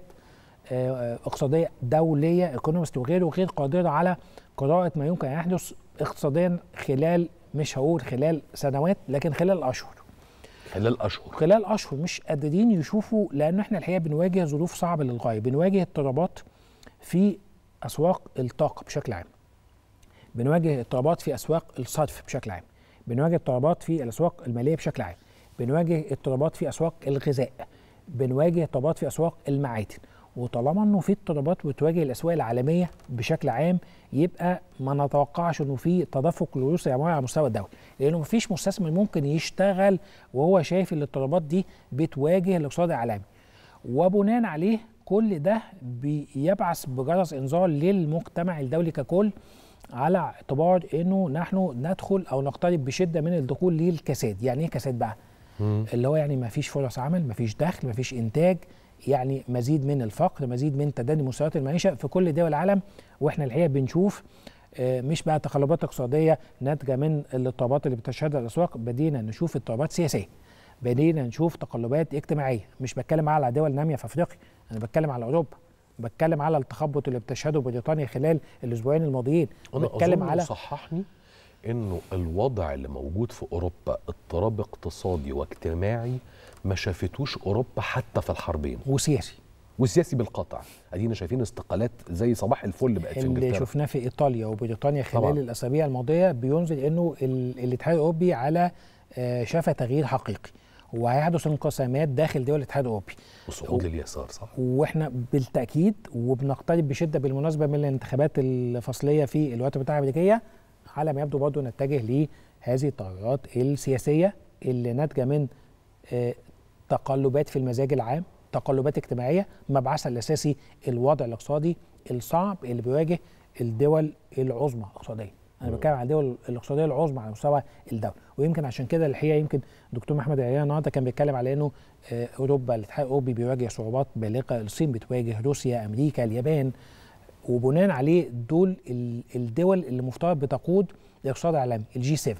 آه، آه، اقتصاديه دوليه ايكونومست وغيره غير قادره على قراءه ما يمكن ان يحدث اقتصاديا خلال مش هقول خلال سنوات لكن خلال اشهر خلال اشهر خلال اشهر مش قادرين يشوفوا لان احنا الحقيقه بنواجه ظروف صعبه للغايه بنواجه اضطرابات في اسواق الطاقه بشكل عام بنواجه اضطرابات في اسواق الصرف بشكل عام بنواجه اضطرابات في الاسواق الماليه بشكل عام بنواجه اضطرابات في اسواق الغذاء بنواجه اضطرابات في اسواق المعادن وطالما انه في اضطرابات بتواجه الاسواق العالميه بشكل عام يبقى ما نتوقعش انه في تدفق يا جماعه على مستوى الدوله لانه ما فيش مستثمر ممكن يشتغل وهو شايف الاضطرابات دي بتواجه الاقتصاد العالمي وبناء عليه كل ده بيبعث بجرس انذار للمجتمع الدولي ككل على اعتبار انه نحن ندخل او نقترب بشده من الدخول للكساد يعني ايه كساد بقى اللي هو يعني ما فيش فرص عمل ما فيش دخل ما فيش انتاج يعني مزيد من الفقر مزيد من تدني مستويات المعيشه في كل دول العالم واحنا الحقيقه بنشوف آه، مش بقى تقلبات اقتصاديه ناتجه من الاضطرابات اللي بتشهدها الاسواق بدينا نشوف اضطرابات سياسيه بدينا نشوف تقلبات اجتماعيه مش بتكلم على دول ناميه في افريقيا انا بتكلم على اوروبا بتكلم على التخبط اللي بتشهده بريطانيا خلال الاسبوعين الماضيين أنا بتكلم أظن على صححني انه الوضع اللي موجود في اوروبا اضطراب اقتصادي واجتماعي ما شافتوش اوروبا حتى في الحربين وسياسي وسياسي بالقطع ادينا شايفين استقالات زي صباح الفل بقت في اللي شفناه في ايطاليا وبريطانيا خلال طبعا. الاسابيع الماضيه بينزل انه الاتحاد الاوروبي على آه، شاف تغيير حقيقي وهيحدث انقسامات داخل دول الاتحاد الاوروبي وصعود لليسار صح واحنا بالتاكيد وبنقترب بشده بالمناسبه من الانتخابات الفصليه في الولايات المتحده الامريكيه على ما يبدو برضه نتجه لهذه التغيرات السياسيه اللي ناتجه من آه، تقلبات في المزاج العام تقلبات اجتماعيه مبعثها الاساسي الوضع الاقتصادي الصعب اللي بيواجه الدول العظمى اقتصاديا انا بتكلم عن الدول الاقتصاديه العظمى على مستوى الدوله ويمكن عشان كده الحقيقه يمكن دكتور محمد عيان النهارده كان بيتكلم على انه آه، اوروبا الاتحاد الاوروبي بيواجه صعوبات بالغه الصين بتواجه روسيا امريكا اليابان وبناء عليه دول الدول اللي مفترض بتقود الاقتصاد العالمي الجي 7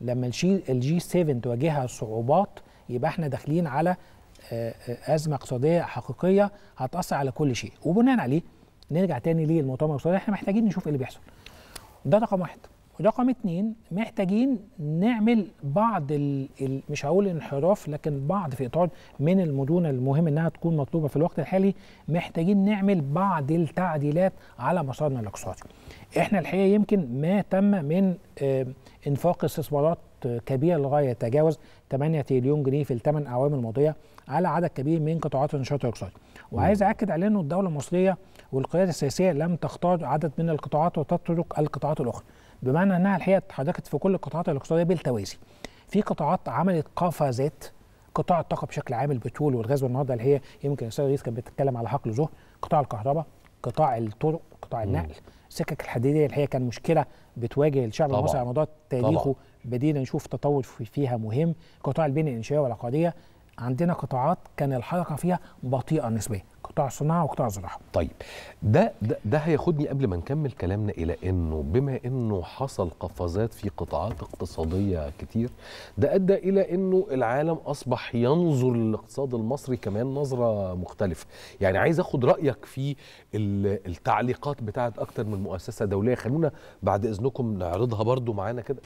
لما الجي 7 تواجهها صعوبات يبقى احنا داخلين على آه، آه، ازمه اقتصاديه حقيقيه هتاثر على كل شيء وبناء عليه نرجع تاني للمؤتمر الاقتصادي احنا محتاجين نشوف ايه اللي بيحصل ده رقم واحد رقم اتنين محتاجين نعمل بعض ال الـ مش هقول انحراف لكن بعض في اطار من المدونه المهم انها تكون مطلوبه في الوقت الحالي محتاجين نعمل بعض التعديلات على مسارنا الاقتصادي. احنا الحقيقه يمكن ما تم من آه، انفاق استثمارات كبيره لغايه تجاوز 8 تريليون جنيه في الثمان اعوام الماضيه على عدد كبير من قطاعات النشاط الاقتصادي وعايز اكد على انه الدوله المصريه والقياده السياسيه لم تختار عدد من القطاعات وتترك القطاعات الاخرى بمعنى انها الحقيقه اتحركت في كل القطاعات الاقتصاديه بالتوازي في قطاعات عملت قفزات قطاع الطاقه بشكل عام البترول والغاز والنهارده اللي هي يمكن الاستاذ رئيس كان بيتكلم على حقل ظهر قطاع الكهرباء قطاع الطرق قطاع النقل السكك الحديديه اللي هي كان مشكله بتواجه الشعب المصري على مدار تاريخه بدينا نشوف تطور فيها مهم قطاع البنية الإنشائية والعقارية عندنا قطاعات كان الحركة فيها بطيئة نسبيا قطاع الصناعة وقطاع الزراعة طيب ده, ده ده هياخدني قبل ما نكمل كلامنا إلى إنه بما إنه حصل قفزات في قطاعات اقتصادية كتير ده أدى إلى إنه العالم أصبح ينظر للاقتصاد المصري كمان نظرة مختلفة يعني عايز أخد رأيك في التعليقات بتاعت أكتر من مؤسسة دولية خلونا بعد إذنكم نعرضها برضو معانا كده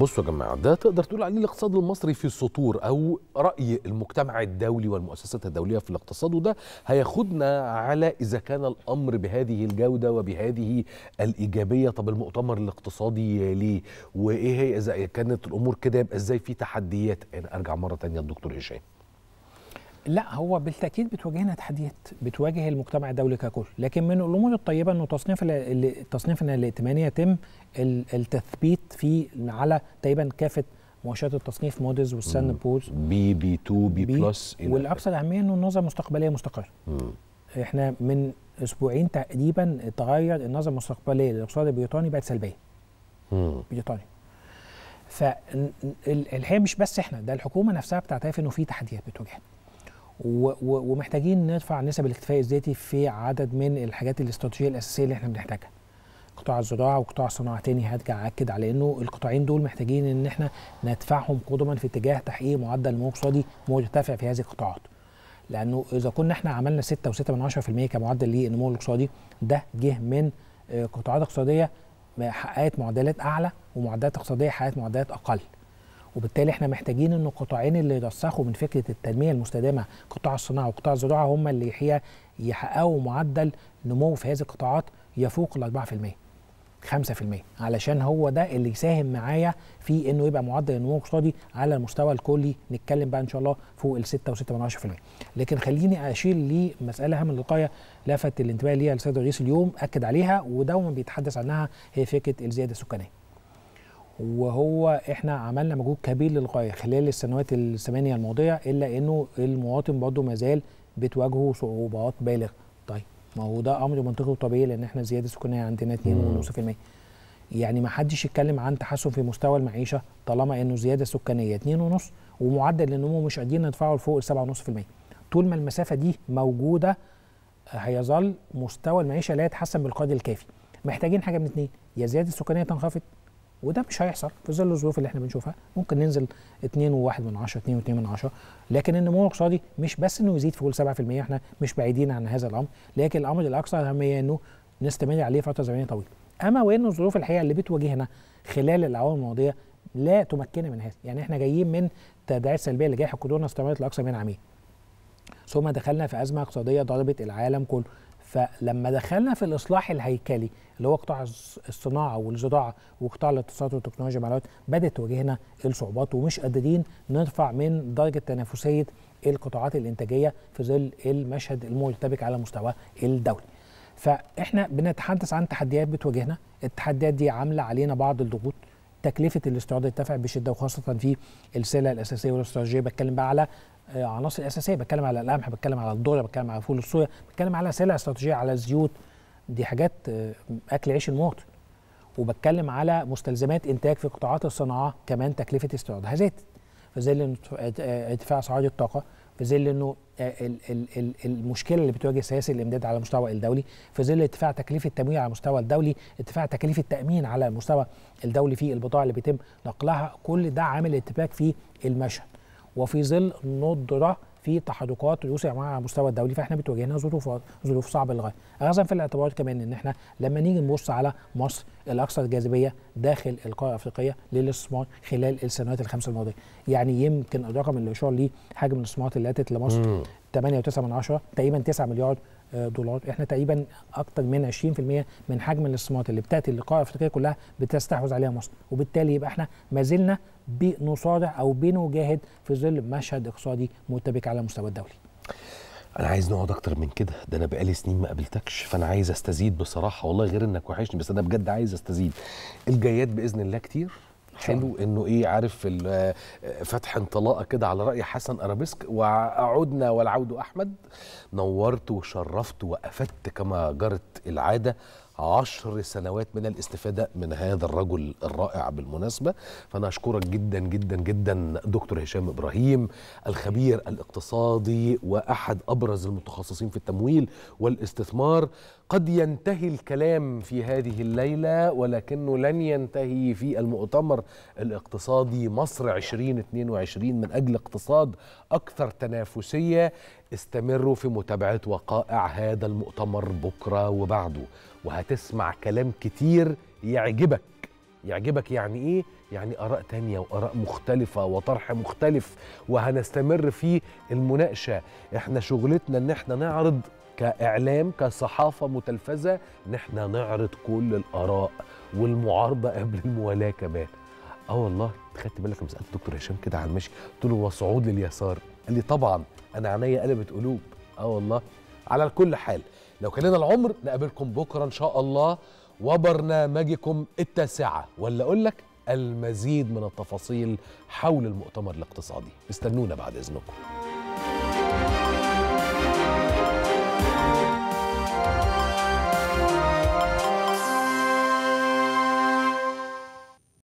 بصوا يا جماعه ده تقدر تقول عليه الاقتصاد المصري في السطور او راي المجتمع الدولي والمؤسسات الدوليه في الاقتصاد وده هياخدنا على اذا كان الامر بهذه الجوده وبهذه الايجابيه طب المؤتمر الاقتصادي ليه وايه هي اذا كانت الامور كده يبقى ازاي في تحديات انا ارجع مره ثانيه الدكتور هشام لا هو بالتاكيد بتواجهنا تحديات بتواجه المجتمع الدولي ككل لكن من الامور الطيبه انه تصنيف تصنيفنا الائتماني يتم التثبيت في على تقريبا كافه مؤشرات التصنيف مودز والسن بوز بي بي 2 بي, بي بلس والاكثر اهميه انه النظره المستقبليه مستقره احنا من اسبوعين تقريبا اتغير النظره المستقبليه للاقتصاد البريطاني بقت سلبيه بريطانيا فالحقيقه مش بس احنا ده الحكومه نفسها بتعترف انه في تحديات بتواجهنا ومحتاجين نرفع نسب الاكتفاء الذاتي في عدد من الحاجات الاستراتيجيه الاساسيه اللي احنا بنحتاجها قطاع الزراعه وقطاع الصناعه تاني هرجع اكد على انه القطاعين دول محتاجين ان احنا ندفعهم قدما في اتجاه تحقيق معدل نمو اقتصادي مرتفع في هذه القطاعات لانه اذا كنا احنا عملنا 6 و6 كمعدل للنمو الاقتصادي ده جه من آه، قطاعات اقتصاديه حققت معدلات اعلى ومعدلات اقتصاديه حققت معدلات اقل وبالتالي احنا محتاجين ان القطاعين اللي يرسخوا من فكره التنميه المستدامه قطاع الصناعه وقطاع الزراعه هم اللي يحيى يحققوا معدل نمو في هذه القطاعات يفوق ال 4% 5% علشان هو ده اللي يساهم معايا في انه يبقى معدل النمو الاقتصادي على المستوى الكلي نتكلم بقى ان شاء الله فوق ال 6 و6.1% لكن خليني اشير لمساله اهم للغايه لفت الانتباه ليها السيد الرئيس اليوم اكد عليها ودوما بيتحدث عنها هي فكره الزياده السكانيه وهو احنا عملنا مجهود كبير للغايه خلال السنوات الثمانيه الماضيه الا انه المواطن برضه ما زال بتواجهه صعوبات بالغه طيب ما هو ده امر منطقي وطبيعي لان احنا زياده سكانيه عندنا 2.5% يعني ما حدش يتكلم عن تحسن في مستوى المعيشه طالما انه زياده سكانيه 2.5 ومعدل النمو مش قادرين ندفعه لفوق 7.5% طول ما المسافه دي موجوده هيظل مستوى المعيشه لا يتحسن بالقدر الكافي محتاجين حاجه من اثنين يا زياده السكانيه تنخفض وده مش هيحصل في ظل الظروف اللي احنا بنشوفها ممكن ننزل 2.1 و من 10 2.2 من 10 لكن النمو الاقتصادي مش بس انه يزيد في كل 7% احنا مش بعيدين عن هذا الامر لكن الامر الاكثر اهميه انه نستمر عليه فتره زمنيه طويله اما وان الظروف الحقيقه اللي بتواجهنا خلال الاعوام الماضيه لا تمكننا من هذا يعني احنا جايين من تداعيات سلبيه لجائحه كورونا استمرت لاكثر من عامين ثم دخلنا في ازمه اقتصاديه ضربت العالم كله فلما دخلنا في الاصلاح الهيكلي اللي هو قطاع الصناعه والزراعه وقطاع الاتصالات والتكنولوجيا المعلومات بدات تواجهنا الصعوبات ومش قادرين نرفع من درجه تنافسيه القطاعات الانتاجيه في ظل المشهد المرتبك على مستوى الدولي. فاحنا بنتحدث عن تحديات بتواجهنا، التحديات دي عامله علينا بعض الضغوط تكلفه الاستيراد ارتفعت بشده وخاصه في السلع الاساسيه والاستراتيجيه بتكلم بقى على آه، عناصر اساسيه بتكلم على القمح بتكلم على الذره بتكلم على فول الصويا بتكلم على سلع استراتيجيه على الزيوت دي حاجات آه، اكل عيش المواطن وبتكلم على مستلزمات انتاج في قطاعات الصناعه كمان تكلفه استيرادها زادت في ظل آه، آه، ارتفاع اسعار الطاقه في ظل انه المشكله اللي بتواجه سياسه الامداد على المستوى الدولي في ظل ارتفاع تكلفه التمويل على المستوى الدولي ارتفاع تكلفه التامين على المستوى الدولي في البضائع اللي بيتم نقلها كل ده عامل ارتباك في المشهد وفي ظل ندره في تحركات روسيا مع المستوى الدولي فاحنا بتواجهنا ظروف ظروف صعبه للغايه اخذا في الاعتبار كمان ان احنا لما نيجي نبص على مصر الاكثر جاذبيه داخل القاره الافريقيه للاستثمار خلال السنوات الخمسه الماضيه يعني يمكن الرقم اللي اشار ليه حجم الاستثمارات اللي اتت لمصر 8.9 تقريبا 9 مليار آه، دولار احنا تقريبا اكتر من 20% من حجم الاستثمارات اللي بتاتي للقاره الافريقيه كلها بتستحوذ عليها مصر وبالتالي يبقى احنا ما زلنا بنصارع او بنجاهد في ظل مشهد اقتصادي متبك على المستوى الدولي انا عايز نقعد اكتر من كده ده انا بقالي سنين ما قابلتكش فانا عايز استزيد بصراحه والله غير انك وحشني بس انا بجد عايز استزيد الجايات باذن الله كتير حلو انه ايه عارف فتح انطلاقه كده على راي حسن ارابيسك وعدنا والعود احمد نورت وشرفت وافدت كما جرت العاده عشر سنوات من الاستفادة من هذا الرجل الرائع بالمناسبة فأنا أشكرك جدا جدا جدا دكتور هشام إبراهيم الخبير الاقتصادي وأحد أبرز المتخصصين في التمويل والاستثمار قد ينتهي الكلام في هذه الليلة ولكنه لن ينتهي في المؤتمر الاقتصادي مصر 2022 من أجل اقتصاد أكثر تنافسية استمروا في متابعة وقائع هذا المؤتمر بكرة وبعده وهتسمع كلام كتير يعجبك يعجبك يعني ايه؟ يعني اراء تانية واراء مختلفة وطرح مختلف وهنستمر في المناقشة احنا شغلتنا ان احنا نعرض كاعلام كصحافة متلفزة ان احنا نعرض كل الاراء والمعارضة قبل الموالاة كمان اه والله خدت بالك لما سالت الدكتور هشام كده على المشي قلت له هو صعود لليسار قال لي طبعا انا عينيا قلبت قلوب اه والله على كل حال لو كان لنا العمر نقابلكم بكره ان شاء الله وبرنامجكم التاسعه ولا اقول لك المزيد من التفاصيل حول المؤتمر الاقتصادي استنونا بعد اذنكم